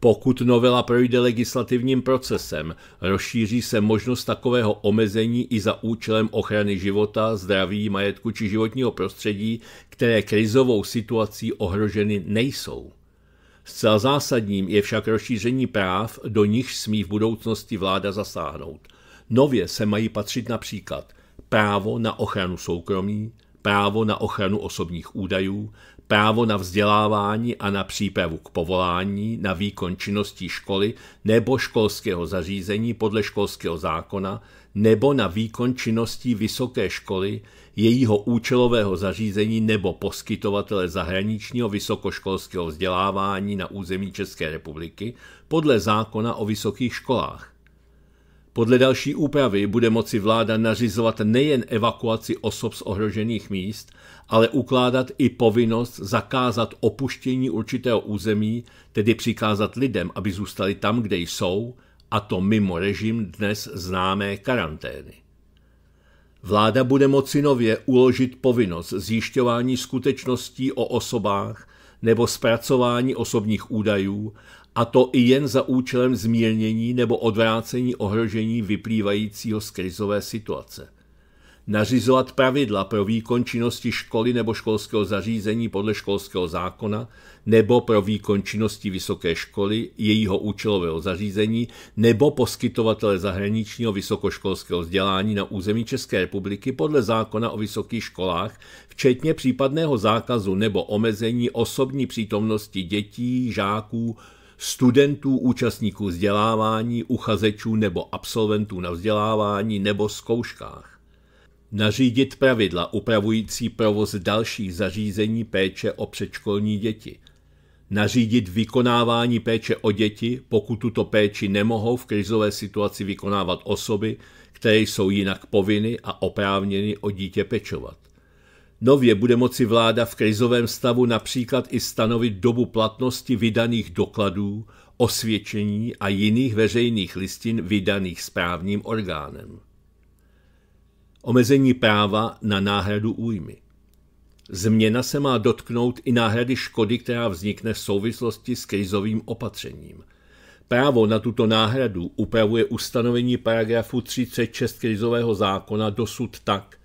Pokud novela projde legislativním procesem, rozšíří se možnost takového omezení i za účelem ochrany života, zdraví, majetku či životního prostředí, které krizovou situací ohroženy nejsou. Zcela zásadním je však rozšíření práv, do nichž smí v budoucnosti vláda zasáhnout – Nově se mají patřit například právo na ochranu soukromí, právo na ochranu osobních údajů, právo na vzdělávání a na přípravu k povolání, na výkon činností školy nebo školského zařízení podle školského zákona, nebo na výkon činností vysoké školy, jejího účelového zařízení nebo poskytovatele zahraničního vysokoškolského vzdělávání na území České republiky podle zákona o vysokých školách podle další úpravy bude moci vláda nařizovat nejen evakuaci osob z ohrožených míst, ale ukládat i povinnost zakázat opuštění určitého území, tedy přikázat lidem, aby zůstali tam, kde jsou, a to mimo režim dnes známé karantény. Vláda bude moci nově uložit povinnost zjišťování skutečností o osobách nebo zpracování osobních údajů a to i jen za účelem zmírnění nebo odvrácení ohrožení vyplývajícího z krizové situace. Nařizovat pravidla pro výkon činnosti školy nebo školského zařízení podle školského zákona nebo pro výkon činnosti vysoké školy, jejího účelového zařízení nebo poskytovatele zahraničního vysokoškolského vzdělání na území České republiky podle zákona o vysokých školách, včetně případného zákazu nebo omezení osobní přítomnosti dětí, žáků, studentů, účastníků vzdělávání, uchazečů nebo absolventů na vzdělávání nebo zkouškách. Nařídit pravidla upravující provoz dalších zařízení péče o předškolní děti. Nařídit vykonávání péče o děti, pokud tuto péči nemohou v krizové situaci vykonávat osoby, které jsou jinak povinny a oprávněny o dítě pečovat Nově bude moci vláda v krizovém stavu například i stanovit dobu platnosti vydaných dokladů, osvědčení a jiných veřejných listin vydaných správním orgánem. Omezení práva na náhradu újmy. Změna se má dotknout i náhrady škody, která vznikne v souvislosti s krizovým opatřením. Právo na tuto náhradu upravuje ustanovení paragrafu 36 krizového zákona dosud tak,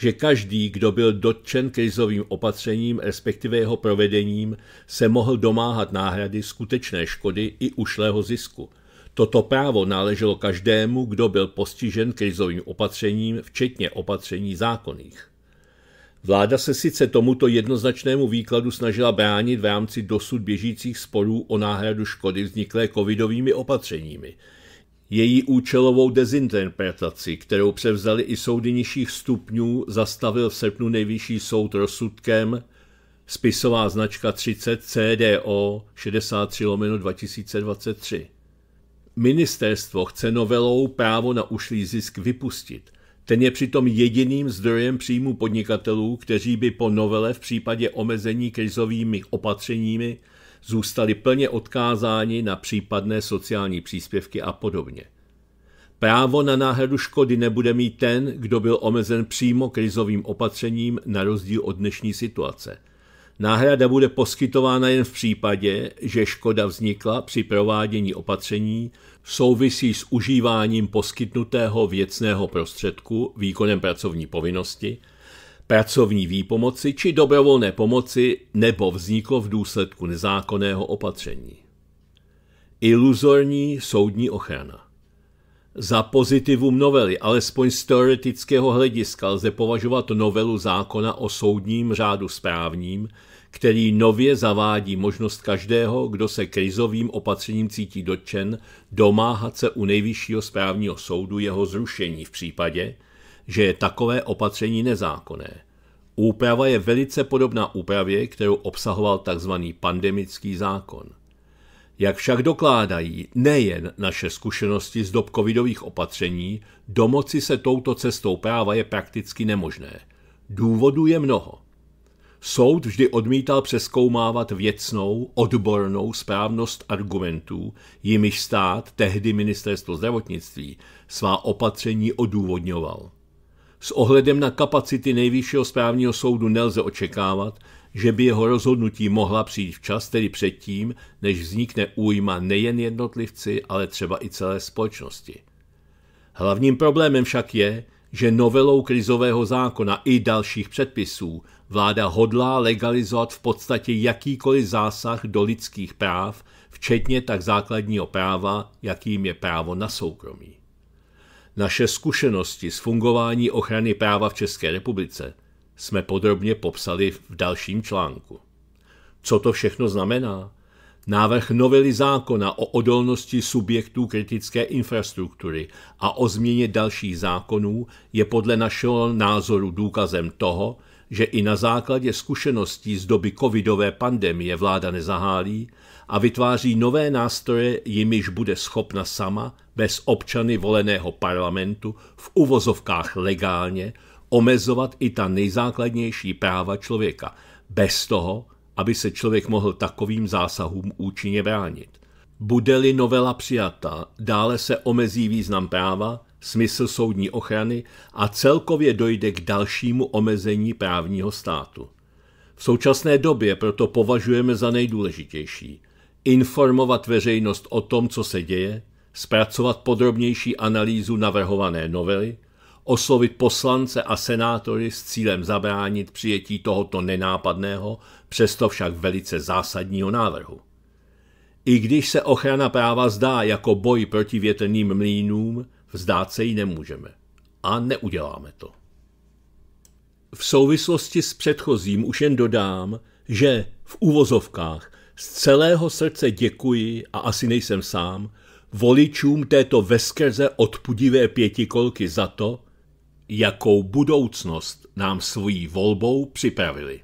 že každý, kdo byl dotčen krizovým opatřením, respektive jeho provedením, se mohl domáhat náhrady skutečné škody i ušlého zisku. Toto právo náleželo každému, kdo byl postižen krizovým opatřením, včetně opatření zákonných. Vláda se sice tomuto jednoznačnému výkladu snažila bránit v rámci dosud běžících sporů o náhradu škody vzniklé covidovými opatřeními – její účelovou dezinterpretaci, kterou převzali i soudy nižších stupňů, zastavil v srpnu nejvyšší soud rozsudkem spisová značka 30 CDO 63 2023. Ministerstvo chce novelou právo na ušlý zisk vypustit. Ten je přitom jediným zdrojem příjmu podnikatelů, kteří by po novele v případě omezení krizovými opatřeními zůstali plně odkázáni na případné sociální příspěvky a podobně. Právo na náhradu škody nebude mít ten, kdo byl omezen přímo krizovým opatřením na rozdíl od dnešní situace. Náhrada bude poskytována jen v případě, že škoda vznikla při provádění opatření souvisí s užíváním poskytnutého věcného prostředku výkonem pracovní povinnosti – pracovní výpomoci či dobrovolné pomoci nebo vzniklo v důsledku nezákonného opatření. Iluzorní soudní ochrana. Za pozitivum novely, alespoň z teoretického hlediska, lze považovat novelu zákona o soudním řádu správním, který nově zavádí možnost každého, kdo se krizovým opatřením cítí dotčen, domáhat se u nejvyššího správního soudu jeho zrušení v případě, že je takové opatření nezákonné. Úprava je velice podobná úpravě, kterou obsahoval tzv. pandemický zákon. Jak však dokládají nejen naše zkušenosti z dob covidových opatření, domoci se touto cestou práva je prakticky nemožné. Důvodů je mnoho. Soud vždy odmítal přeskoumávat věcnou, odbornou správnost argumentů, jimiž stát, tehdy ministerstvo zdravotnictví, svá opatření odůvodňoval. S ohledem na kapacity Nejvyššího správního soudu nelze očekávat, že by jeho rozhodnutí mohla přijít včas, tedy předtím, než vznikne újma nejen jednotlivci, ale třeba i celé společnosti. Hlavním problémem však je, že novelou krizového zákona i dalších předpisů vláda hodlá legalizovat v podstatě jakýkoliv zásah do lidských práv, včetně tak základního práva, jakým je právo na soukromí. Naše zkušenosti s fungování ochrany práva v České republice jsme podrobně popsali v dalším článku. Co to všechno znamená? Návrh novely zákona o odolnosti subjektů kritické infrastruktury a o změně dalších zákonů je podle našeho názoru důkazem toho, že i na základě zkušeností z doby covidové pandemie vláda nezahálí, a vytváří nové nástroje, jimiž bude schopna sama, bez občany voleného parlamentu, v uvozovkách legálně, omezovat i ta nejzákladnější práva člověka, bez toho, aby se člověk mohl takovým zásahům účinně bránit. Bude-li novela přijata, dále se omezí význam práva, smysl soudní ochrany a celkově dojde k dalšímu omezení právního státu. V současné době proto považujeme za nejdůležitější, informovat veřejnost o tom, co se děje, zpracovat podrobnější analýzu navrhované novely, oslovit poslance a senátory s cílem zabránit přijetí tohoto nenápadného, přesto však velice zásadního návrhu. I když se ochrana práva zdá jako boj proti větrným mlínům, vzdát se ji nemůžeme. A neuděláme to. V souvislosti s předchozím už jen dodám, že v úvozovkách z celého srdce děkuji, a asi nejsem sám, voličům této veskrze odpudivé pětikolky za to, jakou budoucnost nám svojí volbou připravili.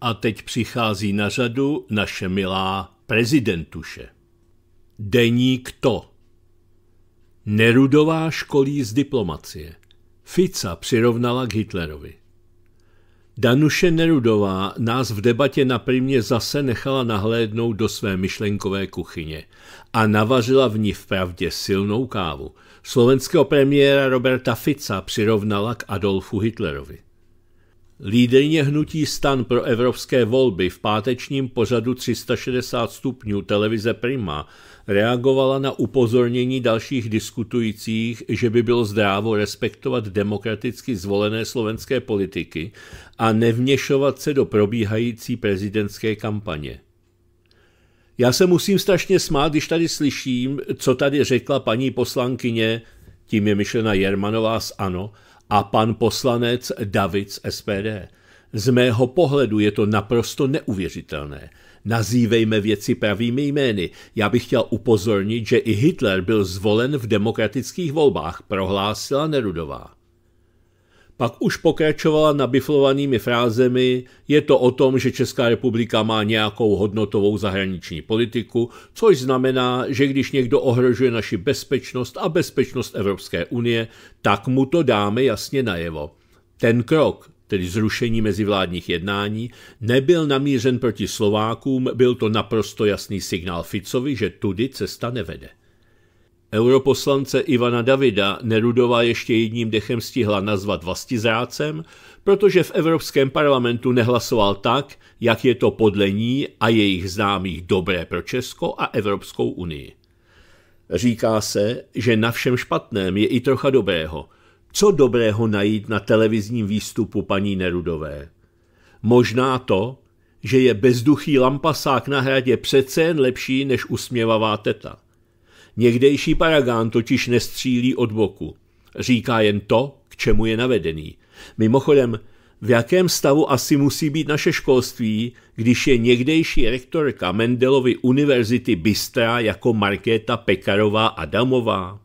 A teď přichází na řadu naše milá prezidentuše. Deník to. Nerudová školí z diplomacie. Fica přirovnala k Hitlerovi. Danuše Nerudová nás v debatě na primě zase nechala nahlédnout do své myšlenkové kuchyně a navařila v ní vpravdě silnou kávu. Slovenského premiéra Roberta Fica přirovnala k Adolfu Hitlerovi. Lídrně hnutí stan pro evropské volby v pátečním pořadu 360 stupňů televize Prima reagovala na upozornění dalších diskutujících, že by bylo zdrávo respektovat demokraticky zvolené slovenské politiky a nevněšovat se do probíhající prezidentské kampaně. Já se musím strašně smát, když tady slyším, co tady řekla paní poslankyně, tím je myšlena Jermanová z ANO, a pan poslanec David z SPD. Z mého pohledu je to naprosto neuvěřitelné. Nazývejme věci pravými jmény. Já bych chtěl upozornit, že i Hitler byl zvolen v demokratických volbách, prohlásila Nerudová. Pak už pokračovala nabiflovanými frázemi, je to o tom, že Česká republika má nějakou hodnotovou zahraniční politiku, což znamená, že když někdo ohrožuje naši bezpečnost a bezpečnost Evropské unie, tak mu to dáme jasně najevo. Ten krok, tedy zrušení mezivládních jednání, nebyl namířen proti Slovákům, byl to naprosto jasný signál Ficovi, že tudy cesta nevede. Europoslance Ivana Davida Nerudová ještě jedním dechem stihla nazvat vlastizrácem, protože v Evropském parlamentu nehlasoval tak, jak je to podle ní a jejich známých dobré pro Česko a Evropskou unii. Říká se, že na všem špatném je i trocha dobrého – co dobrého najít na televizním výstupu paní Nerudové? Možná to, že je bezduchý lampasák na hradě přece jen lepší než usměvavá teta. Někdejší paragán totiž nestřílí od boku. Říká jen to, k čemu je navedený. Mimochodem, v jakém stavu asi musí být naše školství, když je někdejší rektorka Mendelovy univerzity Bystra jako Markéta Pekarová Adamová?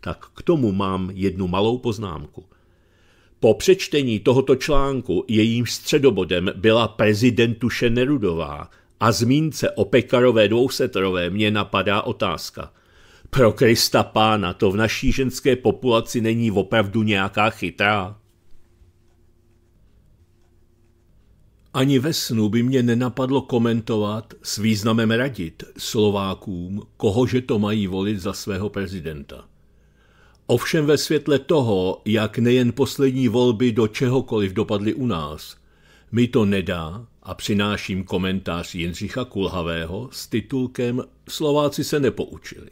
tak k tomu mám jednu malou poznámku. Po přečtení tohoto článku jejím středobodem byla prezidentuše Nerudová a zmínce o Pekarové dvousetrové mě napadá otázka. Pro Krista pána to v naší ženské populaci není opravdu nějaká chytrá? Ani ve snu by mě nenapadlo komentovat s významem radit Slovákům, kohože to mají volit za svého prezidenta. Ovšem ve světle toho, jak nejen poslední volby do čehokoliv dopadly u nás, mi to nedá a přináším komentář Jindřicha Kulhavého s titulkem Slováci se nepoučili.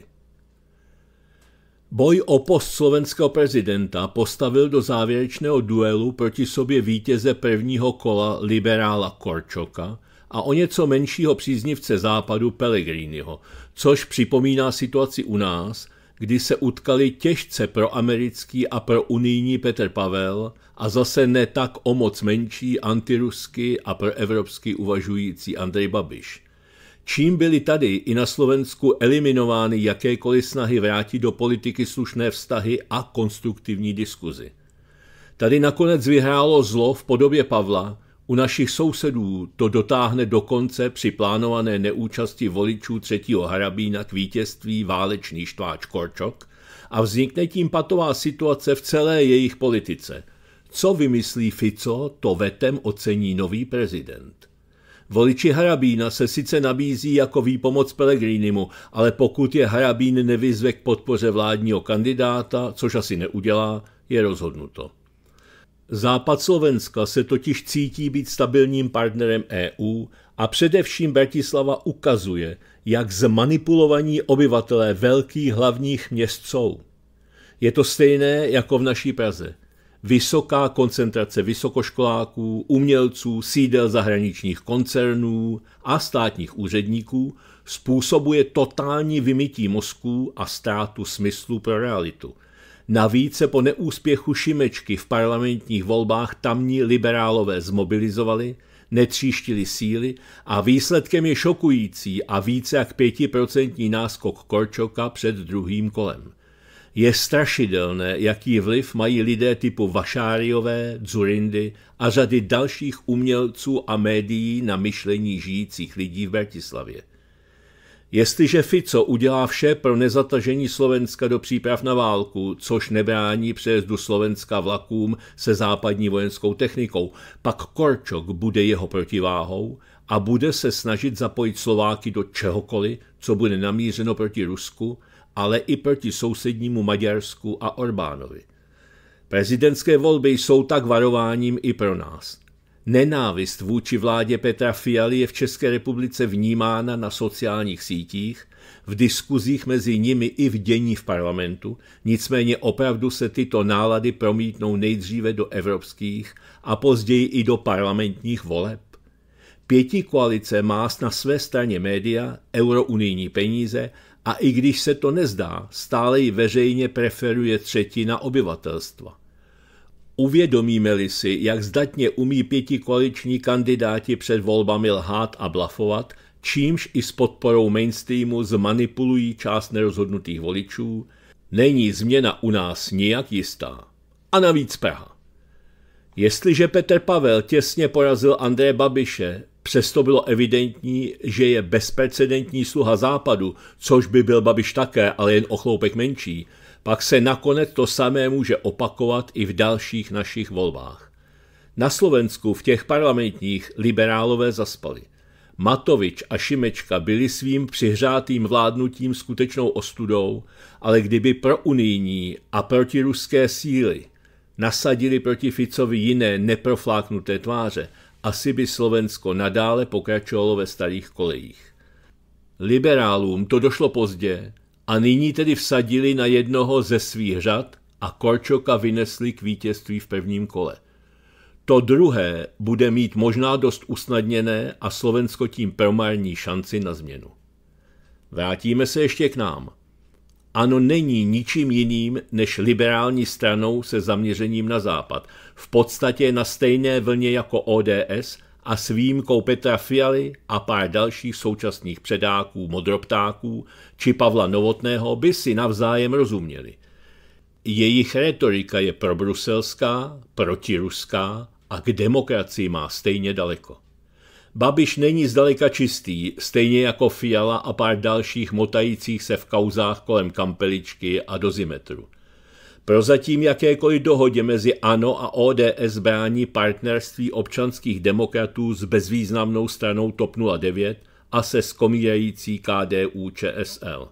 Boj o post slovenského prezidenta postavil do závěrečného duelu proti sobě vítěze prvního kola liberála Korčoka a o něco menšího příznivce západu Pellegriniho, což připomíná situaci u nás – kdy se utkali těžce pro americký a pro unijní Petr Pavel a zase ne tak o moc menší antirusky a pro evropský uvažující Andrej Babiš. Čím byly tady i na Slovensku eliminovány jakékoliv snahy vrátit do politiky slušné vztahy a konstruktivní diskuzi. Tady nakonec vyhrálo zlo v podobě Pavla, u našich sousedů to dotáhne dokonce při plánované neúčasti voličů třetího harabína k vítězství válečný štváč Korčok a vznikne tím patová situace v celé jejich politice. Co vymyslí Fico, to vetem ocení nový prezident. Voliči Harabína se sice nabízí jako výpomoc Pelegrinimu, ale pokud je Harabín nevyzve k podpoře vládního kandidáta, což asi neudělá, je rozhodnuto. Západ Slovenska se totiž cítí být stabilním partnerem EU a především Bratislava ukazuje, jak zmanipulovaní obyvatelé velkých hlavních měst jsou. Je to stejné jako v naší Praze. Vysoká koncentrace vysokoškoláků, umělců, sídel zahraničních koncernů a státních úředníků způsobuje totální vymytí mozků a ztrátu smyslu pro realitu – Navíc se po neúspěchu Šimečky v parlamentních volbách tamní liberálové zmobilizovali, netříštili síly a výsledkem je šokující a více jak pětiprocentní náskok Korčoka před druhým kolem. Je strašidelné, jaký vliv mají lidé typu Vašáriové, Dzurindy a řady dalších umělců a médií na myšlení žijících lidí v Bratislavě. Jestliže Fico udělá vše pro nezatažení Slovenska do příprav na válku, což nebrání přejezdu Slovenska vlakům se západní vojenskou technikou, pak Korčok bude jeho protiváhou a bude se snažit zapojit Slováky do čehokoliv, co bude namířeno proti Rusku, ale i proti sousednímu Maďarsku a Orbánovi. Prezidentské volby jsou tak varováním i pro nás. Nenávist vůči vládě Petra Fialy je v České republice vnímána na sociálních sítích, v diskuzích mezi nimi i v dění v parlamentu, nicméně opravdu se tyto nálady promítnou nejdříve do evropských a později i do parlamentních voleb. Pěti koalice má na své straně média, eurounijní peníze a i když se to nezdá, stále ji veřejně preferuje třetina obyvatelstva. Uvědomíme-li si, jak zdatně umí pěti koaliční kandidáti před volbami lhát a blafovat, čímž i s podporou mainstreamu zmanipulují část nerozhodnutých voličů, není změna u nás nijak jistá. A navíc Praha. Jestliže Petr Pavel těsně porazil André Babiše, přesto bylo evidentní, že je bezprecedentní sluha západu, což by byl Babiš také, ale jen o chloupek menší – pak se nakonec to samé může opakovat i v dalších našich volbách. Na Slovensku v těch parlamentních liberálové zaspali. Matovič a Šimečka byli svým přihřátým vládnutím skutečnou ostudou, ale kdyby pro unijní a proti ruské síly nasadili proti Ficovi jiné neprofláknuté tváře, asi by Slovensko nadále pokračovalo ve starých kolejích. Liberálům to došlo pozdě, a nyní tedy vsadili na jednoho ze svých řad a Korčoka vynesli k vítězství v prvním kole. To druhé bude mít možná dost usnadněné a Slovensko tím promarní šanci na změnu. Vrátíme se ještě k nám. Ano není ničím jiným než liberální stranou se zaměřením na západ, v podstatě na stejné vlně jako ODS – a s výjimkou Petra Fialy a pár dalších současných předáků, modroptáků či Pavla Novotného by si navzájem rozuměli. Jejich retorika je probruselská, protiruská a k demokracii má stejně daleko. Babiš není zdaleka čistý, stejně jako Fiala a pár dalších motajících se v kauzách kolem kampeličky a dozimetru. Prozatím jakékoliv dohodě mezi ANO a ODS brání partnerství občanských demokratů s bezvýznamnou stranou TOP 09 a se skomírající KDU ČSL.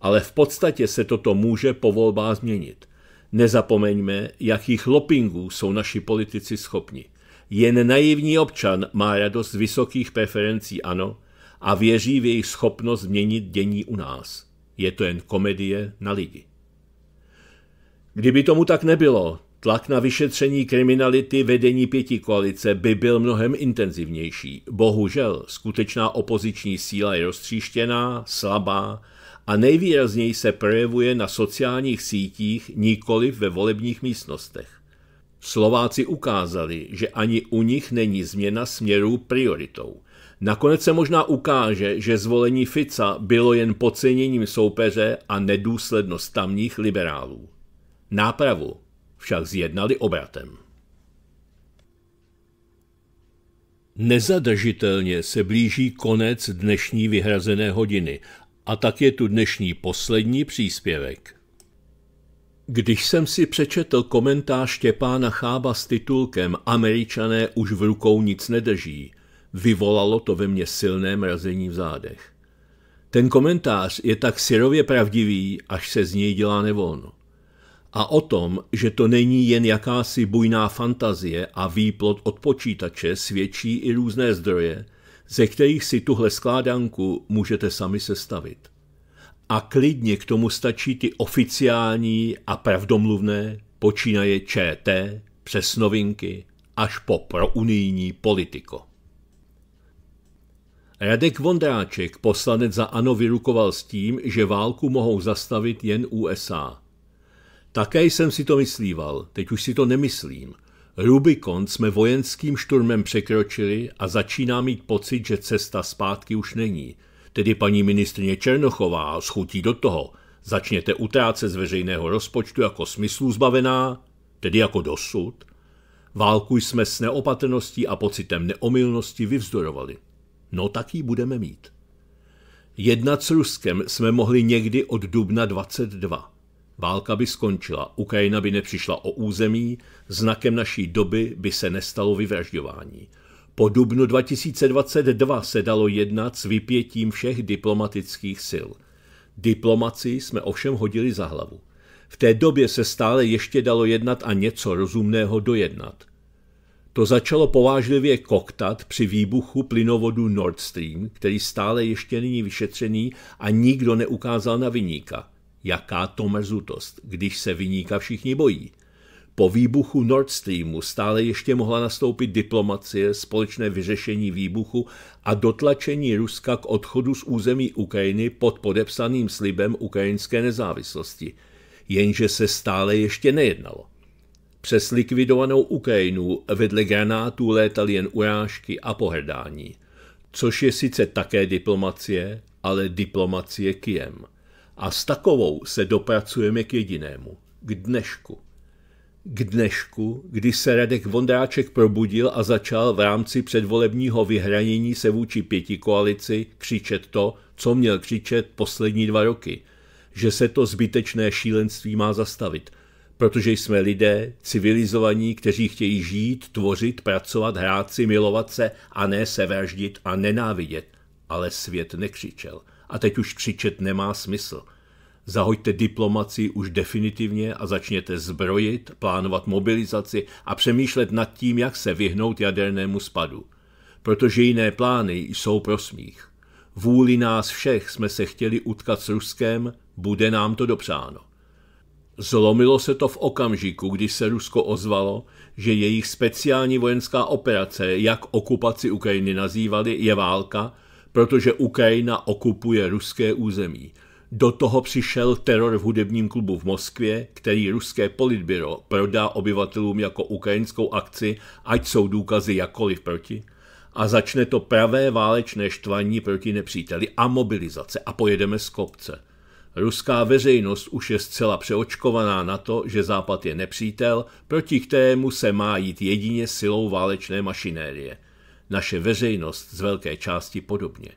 Ale v podstatě se toto může po volbách změnit. Nezapomeňme, jakých lopingů jsou naši politici schopni. Jen naivní občan má radost vysokých preferencí ANO a věří v jejich schopnost změnit dění u nás. Je to jen komedie na lidi. Kdyby tomu tak nebylo, tlak na vyšetření kriminality vedení pěti koalice by byl mnohem intenzivnější. Bohužel, skutečná opoziční síla je roztříštěná, slabá a nejvýrazněji se projevuje na sociálních sítích, nikoli ve volebních místnostech. Slováci ukázali, že ani u nich není změna směrů prioritou. Nakonec se možná ukáže, že zvolení Fica bylo jen podceněním soupeře a nedůslednost tamních liberálů. Nápravu však zjednali obratem. Nezadržitelně se blíží konec dnešní vyhrazené hodiny a tak je tu dnešní poslední příspěvek. Když jsem si přečetl komentář Štěpána Chába s titulkem Američané už v rukou nic nedrží, vyvolalo to ve mně silné mrazení v zádech. Ten komentář je tak syrově pravdivý, až se z něj dělá nevolno a o tom, že to není jen jakási bujná fantazie a výplod od počítače, svědčí i různé zdroje, ze kterých si tuhle skládanku můžete sami sestavit. A klidně k tomu stačí ty oficiální a pravdomluvné, počínaje ČT, přes novinky, až po prounijní politiko. Radek Vondráček, poslanec za ANO, vyrukoval s tím, že válku mohou zastavit jen USA – také jsem si to myslíval, teď už si to nemyslím. Rubikon jsme vojenským šturmem překročili a začíná mít pocit, že cesta zpátky už není. Tedy paní ministrně Černochová schutí do toho. Začněte utrácet z veřejného rozpočtu jako smyslu zbavená, tedy jako dosud. Válku jsme s neopatrností a pocitem neomylnosti vyvzdorovali. No tak ji budeme mít. Jednat s Ruskem jsme mohli někdy od dubna 22. Válka by skončila, Ukrajina by nepřišla o území, znakem naší doby by se nestalo vyvražďování. Po dubnu 2022 se dalo jednat s vypětím všech diplomatických sil. Diplomaci jsme ovšem hodili za hlavu. V té době se stále ještě dalo jednat a něco rozumného dojednat. To začalo povážlivě koktat při výbuchu plynovodu Nord Stream, který stále ještě není vyšetřený a nikdo neukázal na vyníka – Jaká to mrzutost, když se vyníka všichni bojí. Po výbuchu Nord Streamu stále ještě mohla nastoupit diplomacie, společné vyřešení výbuchu a dotlačení Ruska k odchodu z území Ukrajiny pod podepsaným slibem ukrajinské nezávislosti. Jenže se stále ještě nejednalo. Přes likvidovanou Ukrajinu vedle granátů létaly jen urážky a pohrdání. Což je sice také diplomacie, ale diplomacie Kijem. A s takovou se dopracujeme k jedinému, k dnešku. K dnešku, kdy se Radek Vondráček probudil a začal v rámci předvolebního vyhranění se vůči pěti koalici křičet to, co měl křičet poslední dva roky, že se to zbytečné šílenství má zastavit, protože jsme lidé, civilizovaní, kteří chtějí žít, tvořit, pracovat, hrát si, milovat se a ne se vraždit a nenávidět. Ale svět nekřičel – a teď už křičet nemá smysl. Zahoďte diplomaci už definitivně a začněte zbrojit, plánovat mobilizaci a přemýšlet nad tím, jak se vyhnout jadernému spadu. Protože jiné plány jsou pro smích. Vůli nás všech jsme se chtěli utkat s Ruskem, bude nám to dopřáno. Zlomilo se to v okamžiku, kdy se Rusko ozvalo, že jejich speciální vojenská operace, jak okupaci Ukrajiny nazývali, je válka protože Ukrajina okupuje ruské území. Do toho přišel teror v hudebním klubu v Moskvě, který ruské politbyro prodá obyvatelům jako ukrajinskou akci, ať jsou důkazy jakoliv proti. A začne to pravé válečné štvaní proti nepříteli a mobilizace a pojedeme z kopce. Ruská veřejnost už je zcela přeočkovaná na to, že Západ je nepřítel, proti kterému se má jít jedině silou válečné mašinérie – naše veřejnost z velké části podobně.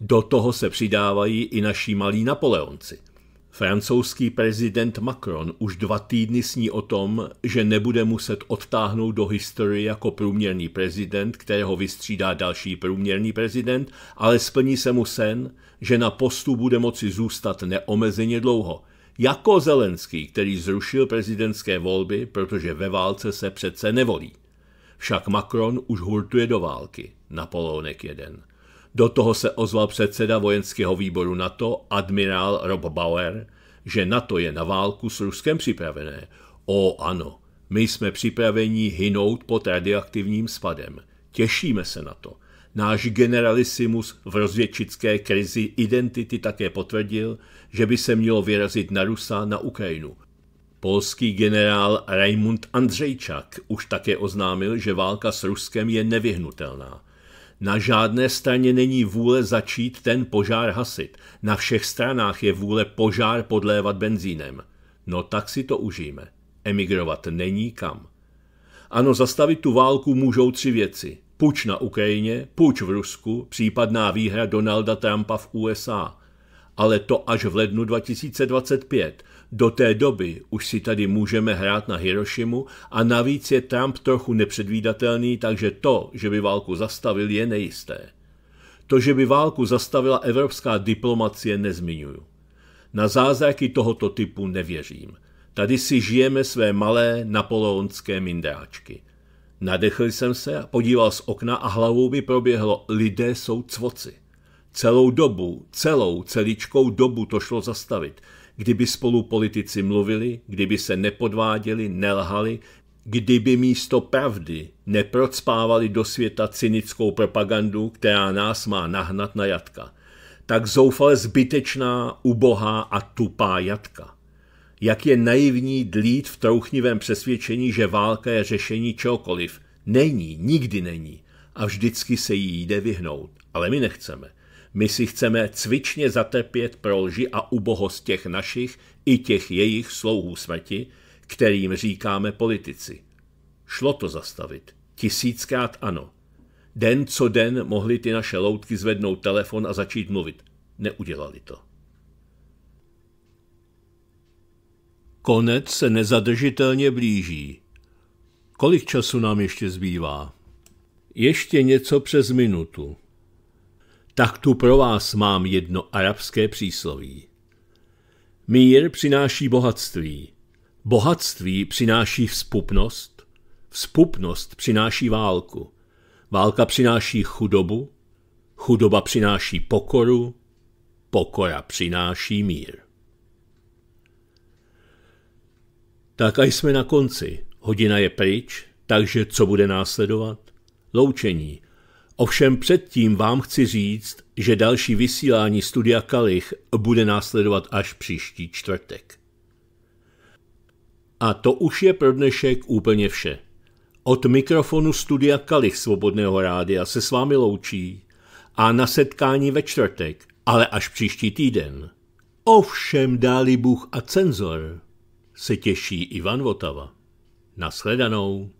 Do toho se přidávají i naši malí Napoleonci. Francouzský prezident Macron už dva týdny sní o tom, že nebude muset odtáhnout do historie jako průměrný prezident, kterého vystřídá další průměrný prezident, ale splní se mu sen, že na postu bude moci zůstat neomezeně dlouho. Jako Zelenský, který zrušil prezidentské volby, protože ve válce se přece nevolí. Však Macron už hurtuje do války, Napoleonek jeden. Do toho se ozval předseda vojenského výboru NATO, admirál Rob Bauer, že NATO je na válku s Ruskem připravené. O ano, my jsme připraveni hynout pod radioaktivním spadem. Těšíme se na to. Náš generalisimus v rozvědčické krizi identity také potvrdil, že by se mělo vyrazit na Rusa na Ukrajinu. Polský generál Raimund Andřejčak už také oznámil, že válka s Ruskem je nevyhnutelná. Na žádné straně není vůle začít ten požár hasit. Na všech stranách je vůle požár podlévat benzínem. No tak si to užijeme. Emigrovat není kam. Ano, zastavit tu válku můžou tři věci. Puč na Ukrajině, puč v Rusku, případná výhra Donalda Trumpa v USA. Ale to až v lednu 2025. Do té doby už si tady můžeme hrát na Hirošimu a navíc je Trump trochu nepředvídatelný, takže to, že by válku zastavil, je nejisté. To, že by válku zastavila evropská diplomacie, nezmiňuju. Na zázraky tohoto typu nevěřím. Tady si žijeme své malé napoleonské mindráčky. Nadechl jsem se, podíval z okna a hlavou mi proběhlo lidé jsou cvoci. Celou dobu, celou, celičkou dobu to šlo zastavit – kdyby spolu politici mluvili, kdyby se nepodváděli, nelhali, kdyby místo pravdy neprocpávali do světa cynickou propagandu, která nás má nahnat na jatka. Tak zoufale zbytečná, ubohá a tupá jatka. Jak je naivní dlít v trouchnivém přesvědčení, že válka je řešení čehokoliv. Není, nikdy není. A vždycky se jí jde vyhnout. Ale my nechceme. My si chceme cvičně zatepět pro lži a ubohost těch našich i těch jejich slouhů smrti, kterým říkáme politici. Šlo to zastavit. Tisíckrát ano. Den co den mohli ty naše loutky zvednout telefon a začít mluvit. Neudělali to. Konec se nezadržitelně blíží. Kolik času nám ještě zbývá? Ještě něco přes minutu tak tu pro vás mám jedno arabské přísloví. Mír přináší bohatství, bohatství přináší vzpupnost, vzpupnost přináší válku, válka přináší chudobu, chudoba přináší pokoru, pokora přináší mír. Tak a jsme na konci. Hodina je pryč, takže co bude následovat? Loučení, Ovšem předtím vám chci říct, že další vysílání Studia Kalich bude následovat až příští čtvrtek. A to už je pro dnešek úplně vše. Od mikrofonu Studia Kalich Svobodného rádia se s vámi loučí a na setkání ve čtvrtek, ale až příští týden. Ovšem dáli Bůh a cenzor se těší Ivan Votava. Nashledanou.